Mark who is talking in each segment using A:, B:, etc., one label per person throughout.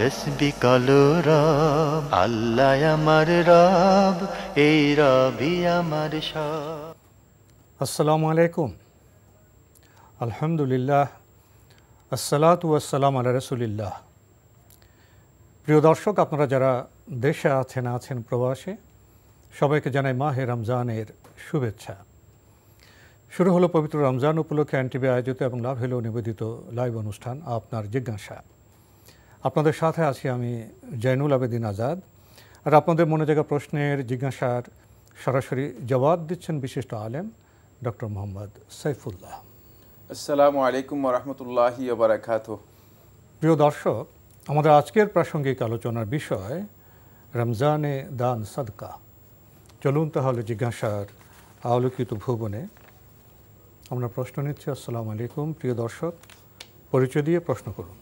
A: তসবি কালো রব আল্লাহ
B: আমার রব এই রবি আমার সব আসসালামু আলাইকুম আলহামদুলিল্লাহ আসসালাত আসসালাম আল্লাহ রসুলিল্লাহ প্রিয় দর্শক আপনারা যারা দেশে আছেন আছেন প্রবাসে সবাইকে জানাই মাহে রমজানের শুভেচ্ছা শুরু হলো পবিত্র রমজান উপলক্ষে অ্যান্টিভি আয়োজিত এবং লাভ হলো নিবেদিত লাইভ অনুষ্ঠান আপনার জিজ্ঞাসা আপনাদের সাথে আছি আমি জয়নুল আবেদিন আজাদ আর আপনাদের মনে জায়গা প্রশ্নের জিজ্ঞাসার সরাসরি জবাব দিচ্ছেন বিশিষ্ট আলেম ডক্টর মোহাম্মদ সাইফুল্লাহ
C: আসসালামু আলাইকুম রহমতুল্লাহি বারাকাত
B: প্রিয় দর্শক আমাদের আজকের প্রাসঙ্গিক আলোচনার বিষয় রমজানে দান সাদকা চলুন তাহলে জিজ্ঞাসার আলোকিত ভুবনে আমরা প্রশ্ন নিচ্ছি আসসালামু আলাইকুম প্রিয় দর্শক পরিচয় দিয়ে প্রশ্ন করুন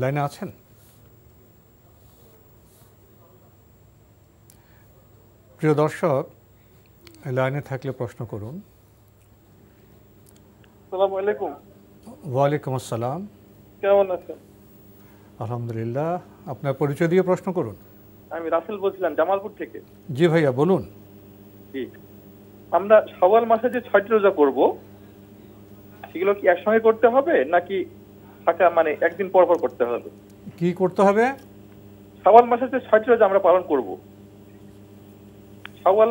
B: লাইনে আছেন প্রিয় দর্শক লাইনে থাকলে প্রশ্ন করুন আলাইকুম ওয়ালাইকুম আসসালাম কেমন আছেন আলহামদুলিল্লাহ আপনার পরিচয় দিয়ে প্রশ্ন করুন
D: আমি রাসেল বলছিলাম জামালপুর থেকে
B: জি ভাইয়া বলুন
D: আমরা সওয়াল মাসে যে ছয়টি রোজা করব সেগুলো কি একসঙ্গে করতে হবে নাকি থাকা মানে একদিন পর পর করতে হবে
B: কি করতে হবে
D: মাসে যে ছয়টি রোজা আমরা পালন করব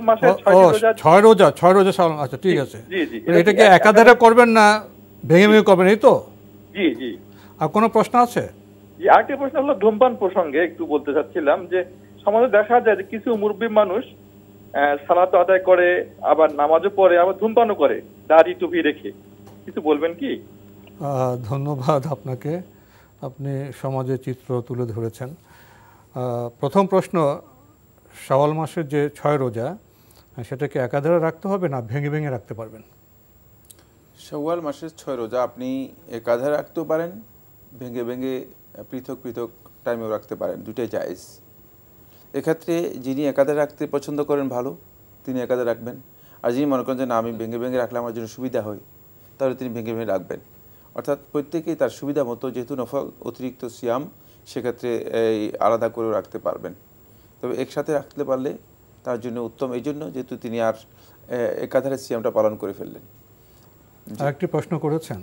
D: মাসে রোজা
B: ছয় রোজা ছয় রোজা আচ্ছা ঠিক আছে
D: জি জি একাধারে
B: করবেন না ভেঙে ভেঙে করবেন এই তো জি জি আর কোনো প্রশ্ন আছে
D: জি আরেকটি প্রশ্ন হলো ধূমপান প্রসঙ্গে একটু বলতে চাচ্ছিলাম যে সমাজে দেখা যায় যে কিছু মুরব্বী মানুষ সালাত আদায় করে আবার নামাজও পড়ে আবার ধূমপানও করে দাড়ি টুপি রেখে
B: কিছু বলবেন কি ধন্যবাদ আপনাকে আপনি সমাজে চিত্র তুলে ধরেছেন প্রথম প্রশ্ন সওয়াল মাসের যে ছয় রোজা সেটাকে একাধারে রাখতে হবে না ভেঙে ভেঙে রাখতে পারবেন
C: সওয়াল মাসের ছয় রোজা আপনি একাধারে রাখতেও পারেন ভেঙে ভেঙে পৃথক পৃথক টাইমেও রাখতে পারেন দুটাই চাইস এক্ষেত্রে যিনি একাধারে রাখতে পছন্দ করেন ভালো তিনি একাধারে রাখবেন আর যিনি মনে করেন যে না আমি ভেঙে ভেঙে রাখলে আমার জন্য সুবিধা হয় তাহলে তিনি ভেঙে ভেঙে রাখবেন অর্থাৎ প্রত্যেকেই তার সুবিধা মতো যেহেতু নফল অতিরিক্ত সিয়াম সেক্ষেত্রে এই আলাদা করেও রাখতে পারবেন তবে একসাথে রাখতে পারলে তার জন্য উত্তম এই জন্য যেহেতু তিনি আর একাধারে সিয়ামটা পালন করে ফেললেন
B: আরেকটি প্রশ্ন করেছেন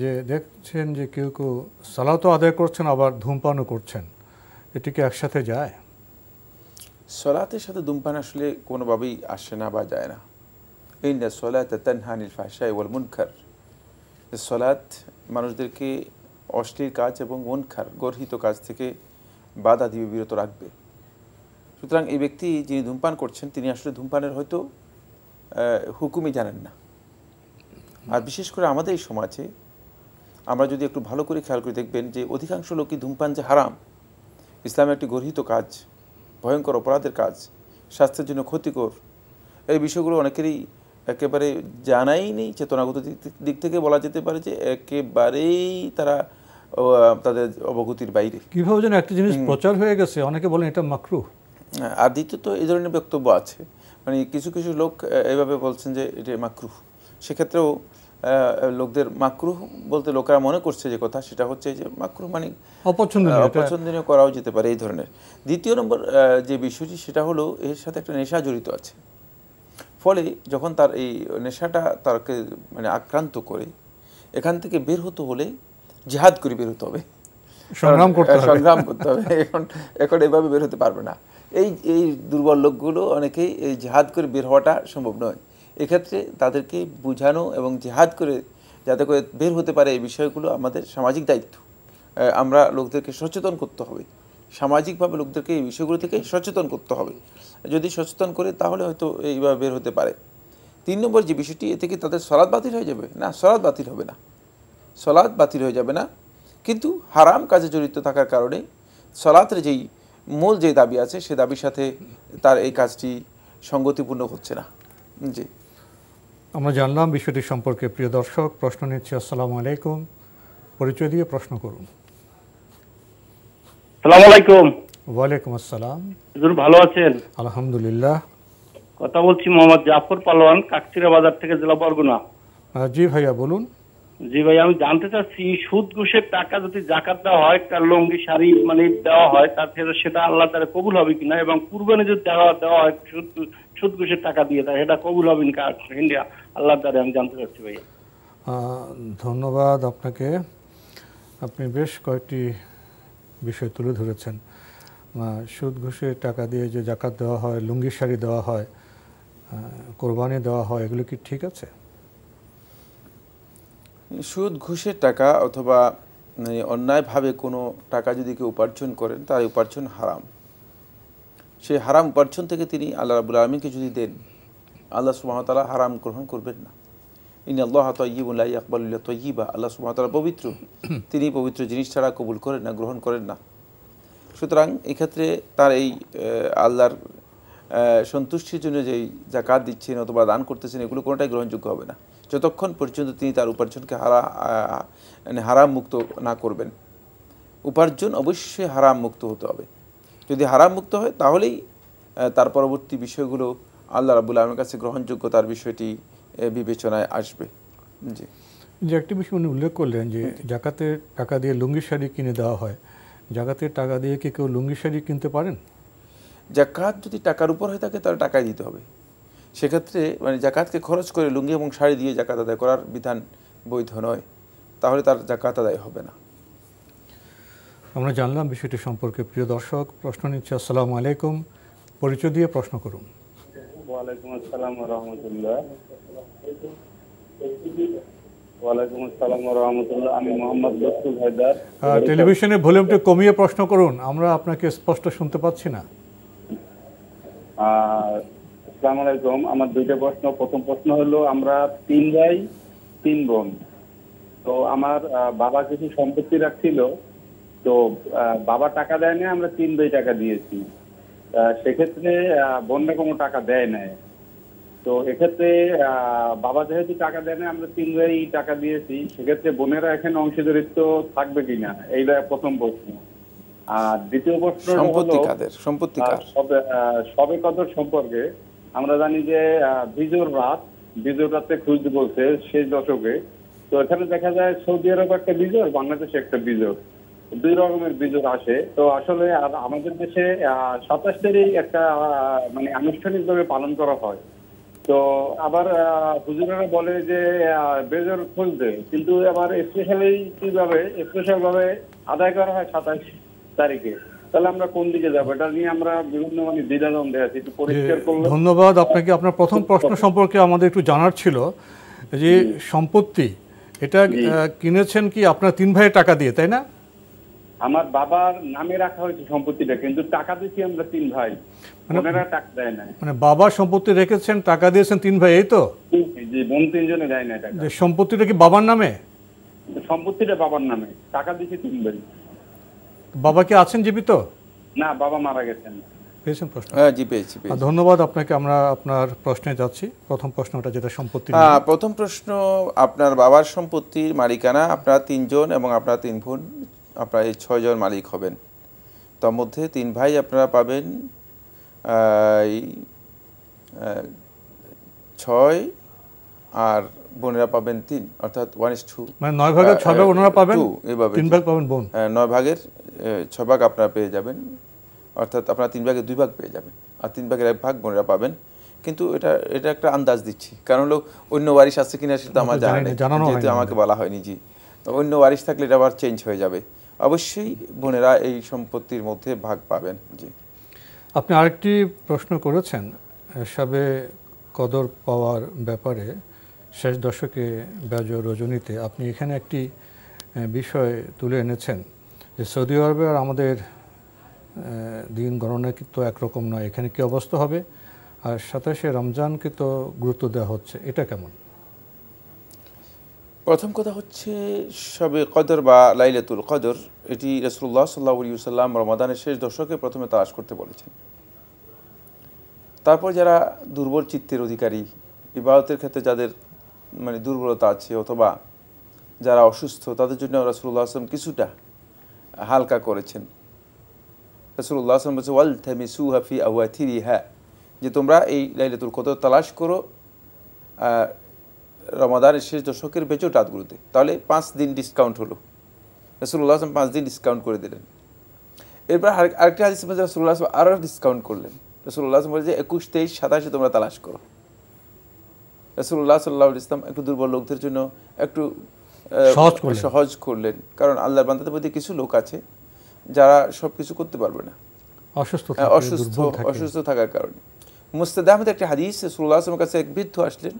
B: যে দেখছেন যে কেউ কেউ সালাতও আদায় করছেন আবার ধূমপানও করছেন এটিকে কি একসাথে যায়
C: সলাতের সাথে ধূমপান আসলে কোনোভাবেই আসে না বা যায় না ইন্না সলাতে তেনহানিল ফাহশাই ওয়াল মুনখার যে মানুষদেরকে অশ্লীল কাজ এবং মনখার গর্হিত কাজ থেকে বাধা দিয়ে বিরত রাখবে সুতরাং এই ব্যক্তি যিনি ধূমপান করছেন তিনি আসলে ধূমপানের হয়তো হুকুমই জানেন না আর বিশেষ করে আমাদের এই সমাজে আমরা যদি একটু ভালো করে খেয়াল করে দেখবেন যে অধিকাংশ লোকই ধূমপান যে হারাম ইসলামে একটি গর্হিত কাজ ভয়ঙ্কর অপরাধের কাজ স্বাস্থ্যের জন্য ক্ষতিকর এই বিষয়গুলো অনেকেরই একেবারে জানাই নেই চেতনাগত দিক থেকে বলা যেতে পারে যে একেবারেই তারা তাদের অবগতির বাইরে
B: কীভাবে যেন একটা জিনিস প্রচার হয়ে গেছে অনেকে বলেন এটা মাকরু
C: দ্বিতীয় তো এই ধরনের বক্তব্য আছে মানে কিছু কিছু লোক এভাবে বলছেন যে এটা মাকরু সেক্ষেত্রেও লোকদের মাকরু বলতে লোকেরা মনে করছে যে কথা সেটা হচ্ছে যে মাকরু মানে অপছন্দনীয় অপছন্দনীয় করাও যেতে পারে এই ধরনের দ্বিতীয় নম্বর যে বিষয়টি সেটা হলো এর সাথে একটা নেশা জড়িত আছে ফলে যখন তার এই নেশাটা তারকে মানে আক্রান্ত করে এখান থেকে বের হতে হলে জেহাদ করে বের হতে হবে
B: সংগ্রাম করতে হবে সংগ্রাম করতে হবে
C: এখন এখন এভাবে বের হতে পারবে না এই এই দুর্বল লোকগুলো অনেকেই এই জেহাদ করে বের হওয়াটা সম্ভব নয় এক্ষেত্রে তাদেরকে বোঝানো এবং জেহাদ করে যাতে করে বের হতে পারে এই বিষয়গুলো আমাদের সামাজিক দায়িত্ব আমরা লোকদেরকে সচেতন করতে হবে সামাজিকভাবে লোকদেরকে এই বিষয়গুলো থেকে সচেতন করতে হবে যদি সচেতন করে তাহলে হয়তো এইভাবে বের হতে পারে তিন নম্বর যে বিষয়টি এ থেকে তাদের সলাদ বাতিল হয়ে যাবে না সলাদ বাতিল হবে না সলাদ বাতিল হয়ে যাবে না কিন্তু হারাম কাজে জড়িত থাকার কারণে সলাতের যেই মূল যে দাবি আছে সে দাবির সাথে তার এই কাজটি সঙ্গতিপূর্ণ হচ্ছে না জি
B: আমরা জানলাম বিষয়টি সম্পর্কে প্রিয় দর্শক প্রশ্ন নিচ্ছি আসসালামু আলাইকুম পরিচয় দিয়ে প্রশ্ন করুন সালাম আলাইকুম ওয়ালাইকুম আসসালাম ভালো আছেন আলহামদুলিল্লাহ
D: কথা বলছি মোহাম্মদ জাফর পালোয়ান কাকচিরা বাজার থেকে জেলা বরগুনা
B: জি ভাইয়া বলুন
D: জি ভাই আমি জানতে চাচ্ছি সুদ ঘুষের টাকা যদি জাকাত দেওয়া হয় তার লঙ্গি শাড়ি মানে দেওয়া হয় তার থেকে সেটা আল্লাহ তারা কবুল হবে কিনা এবং কুরবানি যদি দেওয়া দেওয়া হয় সুদ সুদ ঘুষের টাকা দিয়ে দেয় সেটা কবুল হবে কিনা ইন্ডিয়া আল্লাহ তারা আমি জানতে চাচ্ছি ভাইয়া
B: ধন্যবাদ আপনাকে আপনি বেশ কয়েকটি বিষয় তুলে ধরেছেন সুদ ঘুষে টাকা দিয়ে যে জাকাত দেওয়া হয় লুঙ্গি শাড়ি দেওয়া হয় কোরবানি দেওয়া হয় এগুলো কি ঠিক আছে
C: সুদ ঘুষের টাকা অথবা মানে, অন্যায়ভাবে কোনো টাকা যদি কেউ উপার্জন করেন তার উপার্জন হারাম সেই হারাম উপার্জন থেকে তিনি আল্লাহ রাবুল আলমীকে যদি দেন আল্লাহ সুমতলা হারাম গ্রহণ করবেন না ইন আল্লাহ তয়িবুল্লাহ আকবাল্লা তৈবা আল্লাহ সুমাতারা পবিত্র তিনি পবিত্র জিনিস ছাড়া কবুল করেন না গ্রহণ করেন না সুতরাং এক্ষেত্রে তার এই আল্লাহর সন্তুষ্টির জন্য যেই জাকাত দিচ্ছেন অথবা দান করতেছেন এগুলো কোনোটাই গ্রহণযোগ্য হবে না যতক্ষণ পর্যন্ত তিনি তার উপার্জনকে হারা মানে হারাম মুক্ত না করবেন উপার্জন অবশ্যই হারাম মুক্ত হতে হবে যদি হারাম মুক্ত হয় তাহলেই তার পরবর্তী বিষয়গুলো আল্লাহ রাবুল আলমের কাছে গ্রহণযোগ্যতার বিষয়টি বিবেচনায় আসবে জি
B: যে একটি বিষয় উনি উল্লেখ করলেন যে জাকাতের টাকা দিয়ে লুঙ্গি শাড়ি কিনে দেওয়া হয় জাকাতের টাকা দিয়ে কি কেউ লুঙ্গি শাড়ি কিনতে পারেন
C: জাকাত যদি টাকার উপর হয়ে থাকে তাহলে টাকাই দিতে হবে সেক্ষেত্রে মানে জাকাতকে খরচ করে লুঙ্গি এবং শাড়ি দিয়ে জাকাত আদায় করার বিধান বৈধ নয় তাহলে তার জাকাত আদায় হবে না
B: আমরা জানলাম বিষয়টি সম্পর্কে প্রিয় দর্শক প্রশ্ন নিচ্ছে আসসালামু আলাইকুম পরিচয় দিয়ে প্রশ্ন করুন
D: ওয়ালাইকুম আসসালাম রহমতুল্লাহ ওয়ালাইকুম আসসালাম রহমতুল্লাহ আমি মোহাম্মদ হায়দার টেলিভিশনের
B: ভলিউমটা কমিয়ে প্রশ্ন করুন আমরা আপনাকে স্পষ্ট শুনতে পাচ্ছি না
D: আসসালামু আলাইকুম আমার দুইটা প্রশ্ন প্রথম প্রশ্ন হলো আমরা তিন ভাই তিন বোন তো আমার বাবা কিছু সম্পত্তি রাখছিল তো বাবা টাকা দেয়নি আমরা তিন ভাই টাকা দিয়েছি সেক্ষেত্রে বন্যে কোনো টাকা দেয় নাই তো এক্ষেত্রে বাবা যেহেতু টাকা দেয় না আমরা তিন ভাই টাকা দিয়েছি সেক্ষেত্রে বোনেরা এখানে অংশীদারিত্ব থাকবে কিনা এইটা প্রথম প্রশ্ন আর দ্বিতীয় প্রশ্ন সম্পত্তি সবে কদর সম্পর্কে আমরা জানি যে বিজোর রাত বিজোর রাতে খুঁজ বলছে সেই দশকে তো এখানে দেখা যায় সৌদি আরব একটা বিজোর বাংলাদেশ একটা বিজোর দুই রকমের গুজব আসে তো আসলে আমাদের দেশে সাতাশ তারিখ একটা মানে আনুষ্ঠানিকভাবে পালন করা হয় তো আবার হুজুরেরা বলে যে বেজর খুলতে কিন্তু আবার স্পেশালি কিভাবে স্পেশাল ভাবে আদায় করা হয় সাতাশ তারিখে তাহলে আমরা কোন দিকে যাবো এটা নিয়ে আমরা বিভিন্ন মানে দ্বিধাদ্বন্দ্বে আছি একটু পরিষ্কার করলে
B: ধন্যবাদ আপনাকে আপনার প্রথম প্রশ্ন সম্পর্কে আমাদের একটু জানার ছিল যে সম্পত্তি এটা কিনেছেন কি আপনার তিন ভাইয়ের টাকা দিয়ে তাই না
D: আমার বাবার নামে রাখা হয়েছে সম্পত্তিটা কিন্তু টাকা দিয়েছি আমরা তিন ভাই মানে- ওনারা টাকা দেয় না
B: মানে বাবা সম্পত্তি রেখেছেন টাকা দিয়েছেন তিন ভাই এই তো
D: জি বোন তিনজনে দেয় না টাকা
B: সম্পত্তিটা কি বাবার নামে
D: সম্পত্তিটা বাবার নামে টাকা দিয়েছি তিন ভাই
B: বাবা কি আছেন জীবিত
C: না বাবা মারা গেছেন
B: প্রশ্ন হ্যাঁ জি পেয়েছি ধন্যবাদ আপনাকে আমরা আপনার প্রশ্নে যাচ্ছি প্রথম প্রশ্নটা যেটা সম্পত্তি হ্যাঁ,
C: প্রথম প্রশ্ন আপনার বাবার সম্পত্তির মালিকানা আপনার তিনজন এবং আপনার তিন বোন আপনারা এই ছয়জন মালিক হবেন তার মধ্যে তিন ভাই আপনারা পাবেন ছয় আর বোনেরা পাবেন তিন অর্থাৎ ওয়ান ইস টু নয় ভাগের ছয় ভাগ ওনারা পাবেন তিন ভাগ পাবেন বোন নয় ভাগের ছয় ভাগ আপনারা পেয়ে যাবেন অর্থাৎ আপনারা তিন ভাগের দুই ভাগ পেয়ে যাবেন আর তিন ভাগের এক ভাগ বোনেরা পাবেন কিন্তু এটা এটা একটা আন্দাজ দিচ্ছি কারণ হলো অন্য ওয়ারিশ আছে কিনা সেটা আমার জানা নেই যেহেতু আমাকে বলা হয়নি জি অন্য ওয়ারিশ থাকলে এটা আবার চেঞ্জ হয়ে যাবে অবশ্যই বোনেরা এই সম্পত্তির মধ্যে ভাগ পাবেন জি
B: আপনি আরেকটি প্রশ্ন করেছেন সবে কদর পাওয়ার ব্যাপারে শেষ দশকে ব্যাজ রজনীতে আপনি এখানে একটি বিষয় তুলে এনেছেন যে সৌদি আরবে আর আমাদের দিন গণনা কিন্তু একরকম নয় এখানে কি অবস্থা হবে আর সাতাশে রমজানকে তো গুরুত্ব দেওয়া হচ্ছে এটা কেমন
C: প্রথম কথা হচ্ছে সবে কদর বা লাইলাতুল কদর এটি রসুল্লাহ সাল্লাহ সাল্লাম রমাদানের শেষ দশকে প্রথমে তালাশ করতে বলেছেন তারপর যারা দুর্বল চিত্তের অধিকারী ইবাদতের ক্ষেত্রে যাদের মানে দুর্বলতা আছে অথবা যারা অসুস্থ তাদের জন্য রসুল্লাহ আসলাম কিছুটা হালকা করেছেন রসুল্লাহ আসলাম বলছে ওয়াল সু হাফি আউয়া থিরি হ্যাঁ যে তোমরা এই লাইলাতুল কদর তালাশ করো রমাদানের শেষ দশকের বেচেও রাতগুলোতে তাহলে পাঁচ দিন ডিসকাউন্ট হলো রসুল্লাহ আসলাম পাঁচ দিন ডিসকাউন্ট করে দিলেন এরপর আরেকটি হাদিস মধ্যে রসুল্লাহ আসলাম আরও ডিসকাউন্ট করলেন রসুল্লাহ আসলাম বলে যে একুশ তেইশ সাতাশে তোমরা তালাশ করো রসুল্লাহ সাল্লাহ ইসলাম একটু দুর্বল লোকদের জন্য একটু সহজ সহজ করলেন কারণ আল্লাহর বান্দাদের মধ্যে কিছু লোক আছে যারা সব কিছু করতে পারবে না অসুস্থ হ্যাঁ, অসুস্থ অসুস্থ থাকার কারণে মুস্তাদ আহমেদ একটা হাদিস রসুল্লাহ আসলামের কাছে এক বৃদ্ধ আসলেন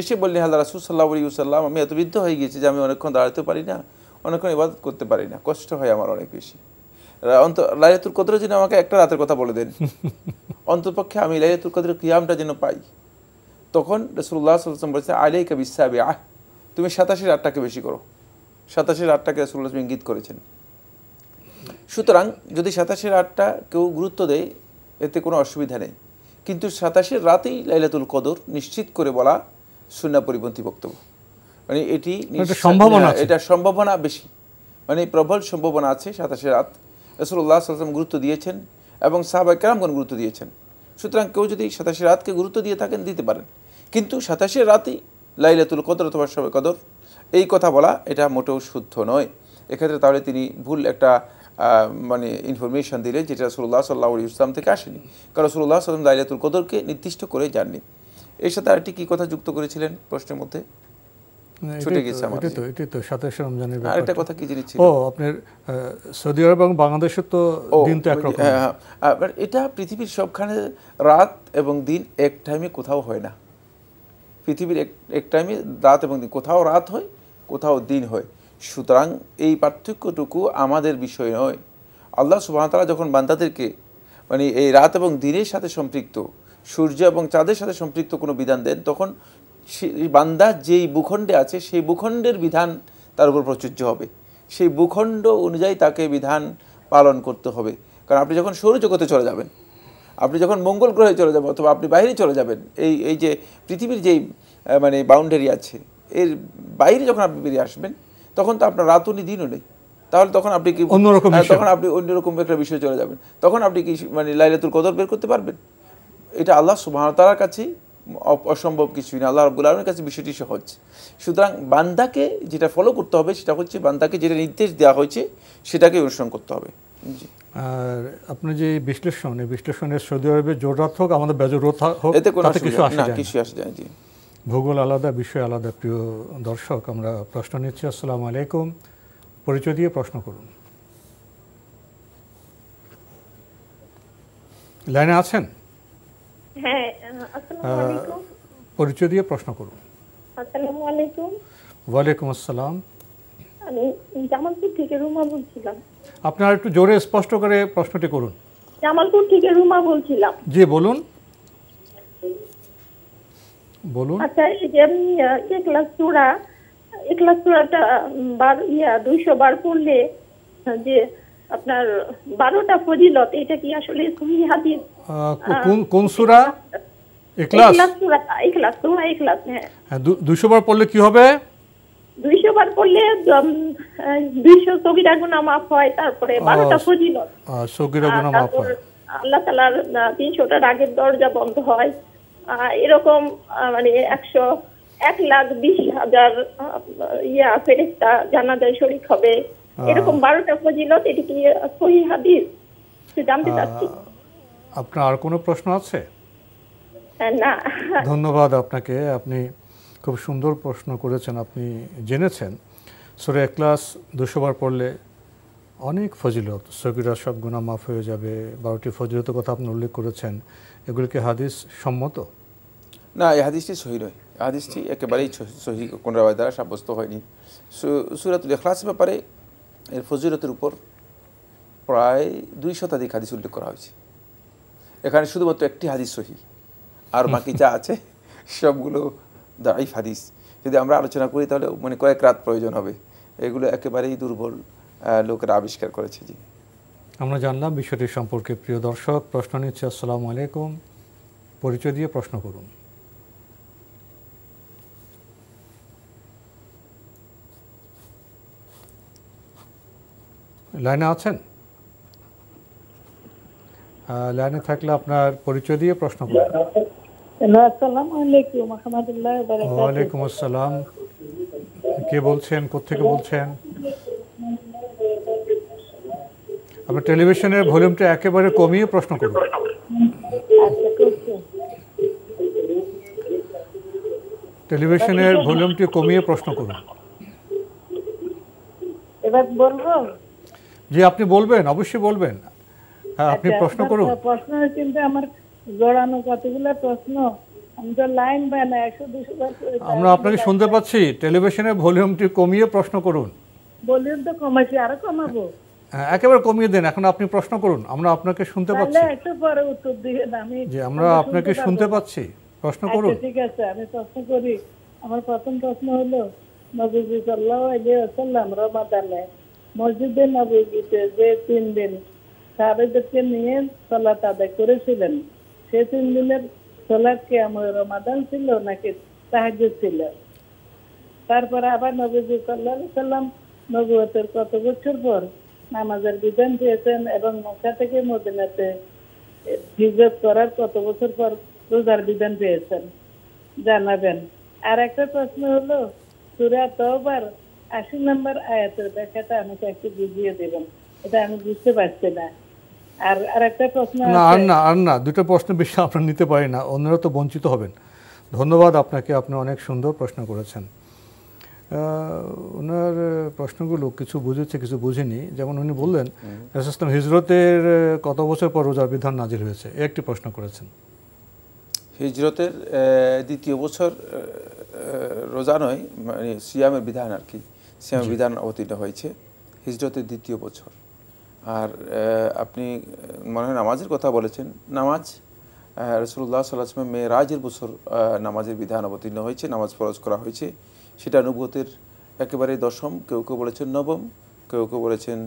C: এসে বললেন হাল হ্যাঁ, রাসুল সাল্লাহ সাল্লাম আমি এত বৃদ্ধ হয়ে গেছি যে আমি অনেকক্ষণ দাঁড়াতে পারি না অনেকক্ষণ ইবাদত করতে পারি না কষ্ট হয় আমার অনেক বেশি অন্ত লাইলাতুল কদরের জন্য আমাকে একটা রাতের কথা বলে দেন অন্তপক্ষে আমি লাইলাতুল কদরের কিয়ামটা যেন পাই তখন রসুল্লাহ সাল্লাম বলছেন আলাই কবি সাবে আহ তুমি সাতাশের আটটাকে বেশি করো সাতাশের আটটাকে রসুল্লাহ ইঙ্গিত করেছেন সুতরাং যদি সাতাশের আটটা কেউ গুরুত্ব দেয় এতে কোনো অসুবিধা নেই কিন্তু সাতাশের রাতেই লাইলাতুল কদর নিশ্চিত করে বলা সুন্না পরিপন্থী বক্তব্য মানে এটি সম্ভাবনা এটা সম্ভাবনা বেশি মানে প্রবল সম্ভাবনা আছে সাতাশে রাত রসুল্লাহ আসলাম গুরুত্ব দিয়েছেন এবং সাহাবা কেরামগণ গুরুত্ব দিয়েছেন সুতরাং কেউ যদি সাতাশে রাতকে গুরুত্ব দিয়ে থাকেন দিতে পারেন কিন্তু সাতাশে রাতই লাইলাতুল কদর অথবা সবে কদর এই কথা বলা এটা মোটেও শুদ্ধ নয় এক্ষেত্রে তাহলে তিনি ভুল একটা মানে ইনফরমেশন দিলেন যেটা রসুল্লাহ সাল্লাহ ইসলাম থেকে আসেনি কারণ রসুল্লাহ সাল্লাম লাইলাতুল কদরকে নির্দিষ্ট করে যাননি এর সাথে আরেকটি কি কথা যুক্ত করেছিলেন প্রশ্নের মধ্যে কোথাও হয় না পৃথিবীর এক রাত এবং কোথাও রাত হয় কোথাও দিন হয় সুতরাং এই পার্থক্যটুকু আমাদের বিষয় নয় আল্লাহ সুবাহ যখন বান্দাদেরকে মানে এই রাত এবং দিনের সাথে সম্পৃক্ত সূর্য এবং চাঁদের সাথে সম্পৃক্ত কোনো বিধান দেন তখন বান্দা যেই ভূখণ্ডে আছে সেই ভূখণ্ডের বিধান তার উপর প্রযোজ্য হবে সেই ভূখণ্ড অনুযায়ী তাকে বিধান পালন করতে হবে কারণ আপনি যখন সৌরজগতে চলে যাবেন আপনি যখন মঙ্গল গ্রহে চলে যাবেন অথবা আপনি বাইরে চলে যাবেন এই এই যে পৃথিবীর যেই মানে বাউন্ডারি আছে এর বাইরে যখন আপনি বেরিয়ে আসবেন তখন তো আপনার রাতুনি দিনও নেই তাহলে তখন আপনি কি অন্যরকম হ্যাঁ, তখন আপনি অন্যরকম একটা বিষয়ে চলে যাবেন তখন আপনি কি মানে লাইলাতুল কদর বের করতে পারবেন এটা আল্লাহ সুবাহতালার কাছে অসম্ভব কিছুই না আল্লাহ রবুল আলমের কাছে বিষয়টি সহজ সুতরাং বান্দাকে যেটা ফলো করতে হবে সেটা হচ্ছে বান্দাকে যেটা নির্দেশ দেওয়া হয়েছে সেটাকে অনুসরণ করতে হবে
B: আর আপনার যে বিশ্লেষণ এই বিশ্লেষণের সৌদি আরবে জোরাত হোক আমাদের বেজোরত হোক এতে কোনো কিছু আসে না কিছু আসে যায় জি ভূগোল আলাদা বিষয় আলাদা প্রিয় দর্শক আমরা প্রশ্ন নিচ্ছি আসসালামু আলাইকুম পরিচয় দিয়ে প্রশ্ন করুন লাইনে আছেন হ্যাঁ, পরিচয় দিয়ে প্রশ্ন করুন ওয়ালাইকুম আসসালাম একটু জোরে স্পষ্ট করে প্রশ্নটি করুন
E: জামালপুর থেকে রুমা বলছিলাম
B: জি বলুন বলুন
E: আচ্ছা এই যে আমি একলা চূড়া একলা চূড়াটা বার ইয়া দুইশো বার পড়লে যে আপনার বারোটা ফজিলত এটা কি আসলে সহি হাদিস
B: কোন সূরা ইখলাস
E: ইখলাস সূরা ইখলাস হ্যাঁ
B: 200 হ্যাঁ, বার পড়লে কি হবে
E: 200 বার পড়লে 200 সগীরা গুনাহ maaf হয় তারপরে 12টা ফজিলত
B: সগীরা গুনাহ maaf হয়
E: আল্লাহ তাআলার 300টা রাগের দরজা বন্ধ হয় এরকম মানে 100 এক লাখ বিশ হাজার ইয়া ফেরেস্তা জানাজায় শরিক হবে এরকম বারোটা ফজিলত এটি কি সহি হাদিস জানতে চাচ্ছি
B: আপনার আর কোনো প্রশ্ন আছে ধন্যবাদ আপনাকে আপনি খুব সুন্দর প্রশ্ন করেছেন আপনি জেনেছেন সুরে এক ক্লাস বার পড়লে অনেক ফজিলত সকিরা সব গুণা মাফ হয়ে যাবে বারোটি ফজিলতের কথা আপনি উল্লেখ করেছেন এগুলিকে হাদিস সম্মত
C: না এই হাদিসটি সহি নয় হাদিসটি একেবারেই সহি কোন রায় দ্বারা সাব্যস্ত হয়নি সুরাত এখলাস ব্যাপারে এর ফজিলতের উপর প্রায় দুই শতাধিক হাদিস উল্লেখ করা হয়েছে এখানে শুধুমাত্র একটি হাদিস সহি আর বাকি যা আছে সবগুলো দাইফ হাদিস যদি আমরা আলোচনা করি তাহলে মানে কয়েক রাত প্রয়োজন হবে এগুলো একেবারেই দুর্বল লোকেরা আবিষ্কার করেছে জি
B: আমরা জানলাম বিষয়টি সম্পর্কে প্রিয় দর্শক প্রশ্ন নিচ্ছে আসসালামু আলাইকুম পরিচয় দিয়ে প্রশ্ন করুন লাইনে আছেন লাইনে থাকলে আপনার পরিচয় দিয়ে প্রশ্ন করুন ওয়ালাইকুম আসসালাম কে বলছেন কোথেকে বলছেন আপনার টেলিভিশনের ভলিউমটা একেবারে কমিয়ে প্রশ্ন করুন আচ্ছা, টেলিভিশনের ভলিউমটি কমিয়ে প্রশ্ন করুন এবার জি আপনি বলবেন অবশ্যই বলবেন হ্যাঁ, আপনি আচ্ছা, প্রশ্ন করুন
F: প্রশ্নের চিন্তা আমার জড়ানো কতগুলো প্রশ্ন লাইন আমরা আপনাকে শুনতে
B: পাচ্ছি টেলিভিশনের ভলিউমটি কমিয়ে প্রশ্ন করুন
F: ভলিউম তো কমাইছি আরো কমাবো
B: হ্যাঁ, একেবারে কমিয়ে দেন এখন আপনি প্রশ্ন করুন আমরা আপনাকে শুনতে পাচ্ছি
F: একটু পরে উত্তর দিবেন আমি যে আমরা আপনাকে শুনতে
B: পাচ্ছি প্রশ্ন আচ্ছা, করুন
F: ঠিক আছে আমি প্রশ্ন করি আমার প্রথম প্রশ্ন হলো নবীজি সাল্লাল্লাহু আলাইহি ওয়াসাল্লাম রমাদানে মসজিদে নববীতে যে তিন দিন সাহাবেদেরকে নিয়ে সলাত আদায় করেছিলেন সে তিন দিনের সলাদ কি আমার রমাদান ছিল নাকি সাহায্য ছিল তারপরে আবার নবীজি সাল্লা সাল্লাম নবুয়তের কত বছর পর নামাজের বিধান দিয়েছেন এবং মক্কা থেকে মদিনাতে হিজত করার কত বছর পর রোজার বিধান পেয়েছেন জানাবেন আর একটা প্রশ্ন হলো সুরা তবার আশি নম্বর আয়াতের ব্যাখ্যাটা আমাকে একটু বুঝিয়ে দেবেন এটা আমি বুঝতে পারছি না আর আরেকটা না আর না
B: আর না দুটো প্রশ্ন বেশি আপনার নিতে পারি না অন্যরা তো বঞ্চিত হবেন ধন্যবাদ আপনাকে আপনি অনেক সুন্দর প্রশ্ন করেছেন ওনার প্রশ্নগুলো কিছু বুঝেছে কিছু বুঝিনি যেমন উনি বললেন রাসুলাম হিজরতের কত বছর পর রোজার বিধান নাজির হয়েছে একটি প্রশ্ন করেছেন
C: হিজরতের দ্বিতীয় বছর রোজা নয় মানে সিয়ামের বিধান আর কি সিয়ামের বিধান অবতীর্ণ হয়েছে হিজরতের দ্বিতীয় বছর আর আপনি মনে হয় নামাজের কথা বলেছেন নামাজ রসুল্লাহ সাল্লাহামের মেয়ে রাজের বছর নামাজের বিধান অবতীর্ণ হয়েছে নামাজ ফরজ করা হয়েছে সেটা অনুভূতের একেবারে দশম কেউ কেউ বলেছেন নবম কেউ কেউ বলেছেন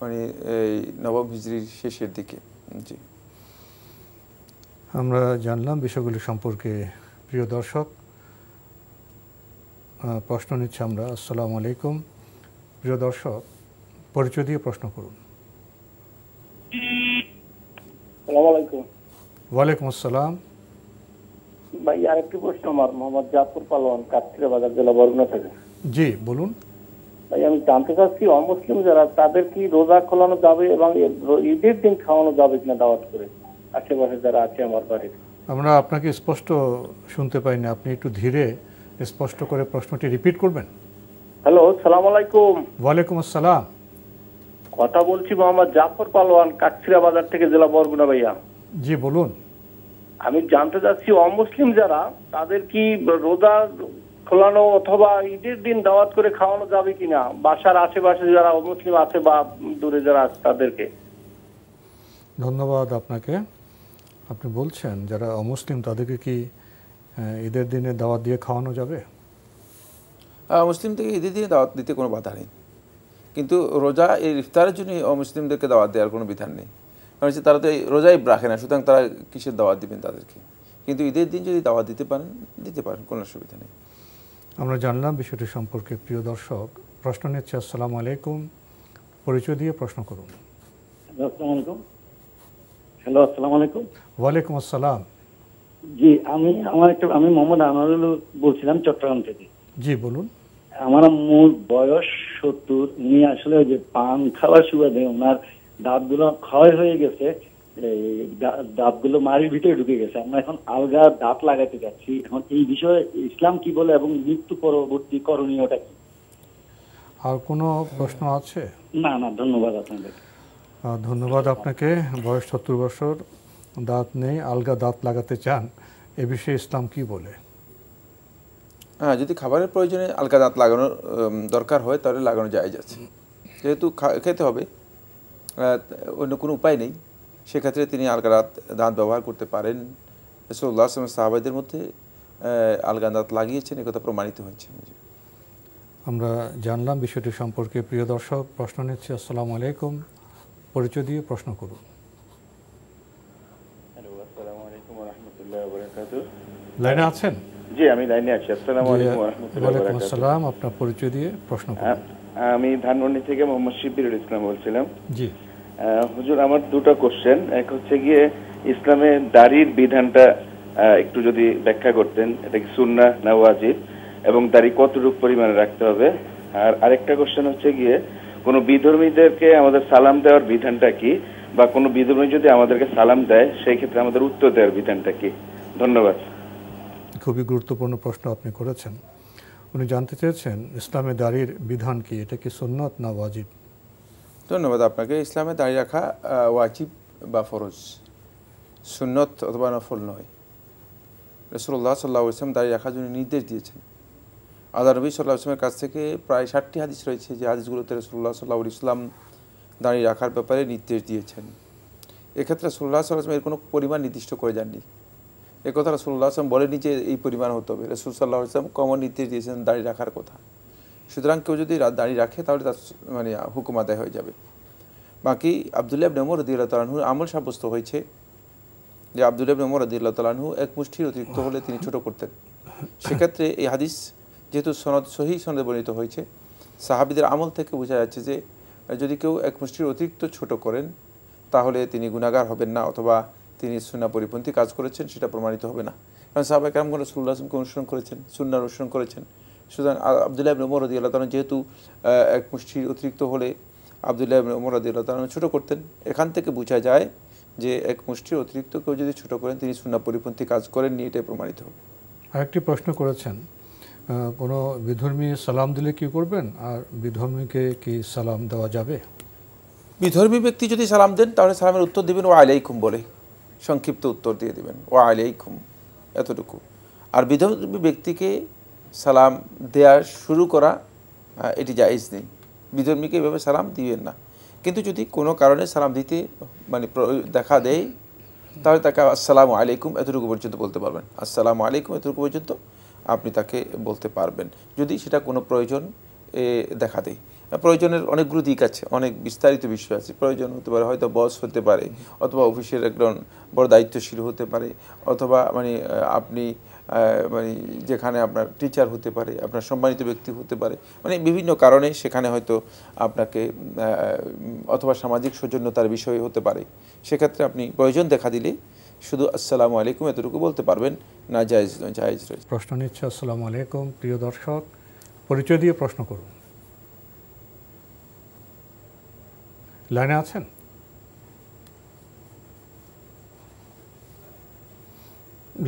C: মানে এই নবম হিজড়ির শেষের দিকে জি
B: আমরা জানলাম বিষয়গুলি সম্পর্কে প্রিয় দর্শক প্রশ্ন নিচ্ছি আমরা আসসালামু আলাইকুম প্রিয় দর্শক পরিচয় দিয়ে প্রশ্ন করুন আলাইকুম ওয়ালাইকুম আসসালাম
D: ভাই আরেকটি প্রশ্ন আমার মোহাম্মদ জাফর পালোয়ান কাকচিরা বাজার জেলা বরগুনা থেকে জি বলুন ভাই আমি জানতে চাচ্ছি অমুসলিম যারা তাদের কি রোজা খোলানো যাবে এবং ঈদের দিন খাওয়ানো যাবে কিনা দাওয়াত করে আশেপাশে যারা আছে আমার বাড়ির
B: আমরা আপনাকে স্পষ্ট শুনতে পাইনি আপনি একটু ধীরে স্পষ্ট করে প্রশ্নটি রিপিট করবেন
D: হ্যালো সালাম আলাইকুম
B: ওয়ালাইকুম আসসালাম
D: কথা বলছি মোহাম্মদ জাফর পালোয়ান কাকসিরা বাজার থেকে জেলা বরগুনা ভাইয়া জি বলুন আমি জানতে চাচ্ছি অমুসলিম যারা তাদের কি রোজা খোলানো অথবা ঈদের দিন দাওয়াত করে খাওয়ানো যাবে কিনা বাসার আশেপাশে যারা অমুসলিম আছে বা দূরে যারা আছে তাদেরকে
B: ধন্যবাদ আপনাকে আপনি বলছেন যারা অমুসলিম তাদেরকে কি ঈদের দিনে দাওয়াত দিয়ে খাওয়ানো যাবে
C: মুসলিম থেকে ঈদের দিনে দাওয়াত দিতে কোনো বাধা নেই কিন্তু রোজা এই ইফতারের জন্য অমুসলিমদেরকে দাওয়াত দেওয়ার কোনো বিধান নেই কারণ হচ্ছে তারা তো এই রোজাই রাখে না সুতরাং তারা কিসের দাওয়াত দিবেন তাদেরকে কিন্তু ঈদের দিন যদি দাওয়াত দিতে পারেন দিতে পারেন কোনো অসুবিধা নেই
B: আমরা জানলাম বিষয়টি সম্পর্কে প্রিয় দর্শক প্রশ্ন নিচ্ছে আসসালামু আলাইকুম পরিচয় দিয়ে প্রশ্ন করুন আলাইকুম হ্যালো আসসালাম আলাইকুম ওয়ালাইকুম আসসালাম জি আমি আমার
A: একটা আমি মোহাম্মদ আনারুল বলছিলাম চট্টগ্রাম থেকে
B: জি বলুন আমার
D: মোট বয়স সত্তর উনি আসলে ওই যে পান খাওয়ার সুবাদে ওনার দাঁতগুলো ক্ষয় হয়ে গেছে দাঁতগুলো মারির ভিতরে ঢুকে গেছে আমরা এখন আলগা
A: দাঁত লাগাতে যাচ্ছি এখন এই বিষয়ে ইসলাম কি বলে এবং মৃত্যু পরবর্তী করণীয়টা কি
B: আর কোনো প্রশ্ন আছে
A: না না ধন্যবাদ আপনাদের
B: ধন্যবাদ আপনাকে বয়স সত্তর বছর দাঁত নেই আলগা দাঁত লাগাতে চান এ বিষয়ে ইসলাম কি বলে
C: হ্যাঁ যদি খাবারের প্রয়োজনে আলকা দাঁত লাগানোর দরকার হয় তাহলে লাগানো যায় যাচ্ছে যেহেতু খেতে হবে অন্য কোনো উপায় নেই সেক্ষেত্রে তিনি আলকা দাঁত দাঁত ব্যবহার করতে পারেন রসুল্লাহ আসলাম সাহাবাদের মধ্যে আলগা দাঁত লাগিয়েছেন একথা প্রমাণিত হয়েছে
B: আমরা জানলাম বিষয়টি সম্পর্কে প্রিয় দর্শক প্রশ্ন নিচ্ছি আসসালামু আলাইকুম পরিচয় দিয়ে প্রশ্ন করুন লাইনে আছেন
G: জি আমি লাইনে আছি আসসালামু আলাইকুম ওয়ারাহমাতুল্লাহি আসসালাম
B: আপনার পরিচয় দিয়ে প্রশ্ন
G: আমি ধানমন্ডি থেকে মোহাম্মদ শিবিরুল ইসলাম বলছিলাম জি হুজুর আমার দুটো কোশ্চেন এক হচ্ছে গিয়ে ইসলামে দাড়ির বিধানটা একটু যদি ব্যাখ্যা করতেন এটা কি সুন্না না ওয়াজিব এবং দাড়ি কতটুকু পরিমাণে রাখতে হবে আর আরেকটা কোশ্চেন হচ্ছে গিয়ে কোন বিধর্মীদেরকে আমাদের সালাম দেওয়ার বিধানটা কি বা কোনো বিধর্মী যদি আমাদেরকে সালাম দেয় সেই ক্ষেত্রে আমাদের উত্তর দেওয়ার বিধানটা কি ধন্যবাদ
B: খুবই গুরুত্বপূর্ণ প্রশ্ন আপনি করেছেন উনি জানতে চেয়েছেন ইসলামে দাড়ির বিধান কি এটা কি সুন্নত না ওয়াজিব
C: ধন্যবাদ আপনাকে ইসলামে দাঁড়িয়ে রাখা ওয়াজিব বা ফরজ সুন্নত অথবা নফল নয় রসুল্লাহ সাল্লা ইসলাম দাঁড়িয়ে রাখার জন্য নির্দেশ দিয়েছেন আদা নবী সাল্লাহ ইসলামের কাছ থেকে প্রায় ষাটটি হাদিস রয়েছে যে হাদিসগুলোতে রসুল্লাহ সাল্লাহ ইসলাম দাঁড়িয়ে রাখার ব্যাপারে নির্দেশ দিয়েছেন এক্ষেত্রে রসুল্লাহ সাল্লাহ ইসলাম এর কোনো পরিমাণ নির্দিষ্ট করে যাননি একথা রসুল্লাহ আসলাম বলেনি যে এই পরিমাণ হতে হবে রসুল সাল্লাহ আসলাম কমন নির্দেশ দিয়েছেন দাঁড়িয়ে রাখার কথা সুতরাং কেউ যদি দাঁড়িয়ে রাখে তাহলে তার মানে হুকুম আদায় হয়ে যাবে বাকি আবদুল্লাহ আবনমর রদিউল্লাহ তালাহুর আমল সাব্যস্ত হয়েছে যে আবদুল্লাহ আবনমর রদিউল্লাহ তালাহু এক মুষ্টির অতিরিক্ত হলে তিনি ছোট করতেন সেক্ষেত্রে এই হাদিস যেহেতু সনদ সহি সনদে বর্ণিত হয়েছে সাহাবিদের আমল থেকে বোঝা যাচ্ছে যে যদি কেউ এক মুষ্টির অতিরিক্ত ছোট করেন তাহলে তিনি গুণাগার হবেন না অথবা তিনি সুন্না পরিপন্থী কাজ করেছেন সেটা প্রমাণিত হবে না কারণ কেরাম কেরামগণ রসুল্লাহ আসলামকে অনুসরণ করেছেন সুন্নার অনুসরণ করেছেন সুতরাং আবদুল্লাহ ইবনে উমর রদিয়াল্লাহ তালন যেহেতু এক মুষ্টির অতিরিক্ত হলে আবদুল্লাহ ইবনে উমর রদিয়াল্লাহ তালন ছোটো করতেন এখান থেকে বোঝা যায় যে এক মুষ্টির অতিরিক্ত কেউ যদি ছোটো করেন তিনি সুন্না পরিপন্থী কাজ করেননি এটাই প্রমাণিত হবে
B: আরেকটি প্রশ্ন করেছেন কোনো বিধর্মী সালাম দিলে কি করবেন আর বিধর্মীকে কি সালাম দেওয়া যাবে
C: বিধর্মী ব্যক্তি যদি সালাম দেন তাহলে সালামের উত্তর দেবেন ও আলাইকুম বলে সংক্ষিপ্ত উত্তর দিয়ে দেবেন ও আলাইকুম এতটুকু আর বিধর্মী ব্যক্তিকে সালাম দেয়া শুরু করা এটি জায়েজ নেই বিধর্মীকে এভাবে সালাম দিবেন না কিন্তু যদি কোনো কারণে সালাম দিতে মানে দেখা দেয় তাহলে তাকে আসসালামু আলাইকুম এতটুকু পর্যন্ত বলতে পারবেন আসসালামু আলাইকুম এতটুকু পর্যন্ত আপনি তাকে বলতে পারবেন যদি সেটা কোনো প্রয়োজন দেখা দেয় প্রয়োজনের অনেকগুলো দিক আছে অনেক বিস্তারিত বিষয় আছে প্রয়োজন হতে পারে হয়তো বস হতে পারে অথবা অফিসের একজন বড় দায়িত্বশীল হতে পারে অথবা মানে আপনি মানে যেখানে আপনার টিচার হতে পারে আপনার সম্মানিত ব্যক্তি হতে পারে মানে বিভিন্ন কারণে সেখানে হয়তো আপনাকে অথবা সামাজিক সৌজন্যতার বিষয় হতে পারে সেক্ষেত্রে আপনি প্রয়োজন দেখা দিলে শুধু আসসালামু আলাইকুম এতটুকু বলতে পারবেন না জায়জ নয় জায়েজ রয়েছে
B: প্রশ্ন নিচ্ছে আসসালামু আলাইকুম প্রিয় দর্শক পরিচয় দিয়ে প্রশ্ন করুন লাইনে আছেন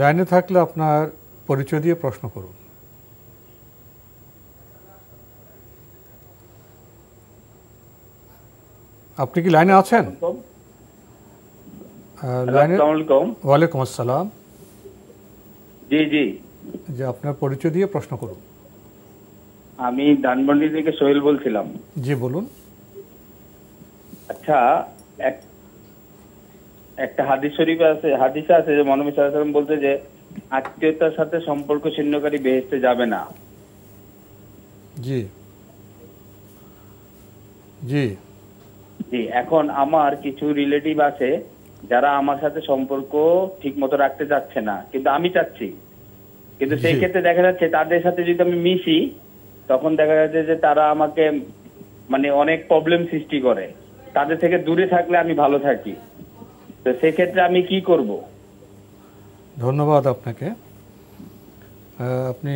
B: লাইনে থাকলে আপনার পরিচয় দিয়ে প্রশ্ন করুন আপনি কি লাইনে আছেন ওয়ালাইকুম আসসালাম জি জি যে আপনার পরিচয় দিয়ে প্রশ্ন করুন
G: আমি ধানমন্ডি থেকে সোহেল বলছিলাম জি বলুন আচ্ছা একটা হাদিস শরীফ আছে আছে যে যে আত্মীয়তার সাথে সম্পর্ক ছিন্নকারী বেহেস্তে যাবে না
B: জি জি
G: জি এখন আমার কিছু রিলেটিভ আছে যারা আমার সাথে সম্পর্ক ঠিক মতো রাখতে চাচ্ছে না কিন্তু আমি চাচ্ছি কিন্তু সেই ক্ষেত্রে দেখা যাচ্ছে তাদের সাথে যদি আমি মিশি তখন দেখা যাচ্ছে যে তারা আমাকে মানে অনেক প্রবলেম সৃষ্টি করে তাদের থেকে দূরে থাকলে আমি ভালো থাকি তো সেক্ষেত্রে আমি কি করব
B: ধন্যবাদ আপনাকে আপনি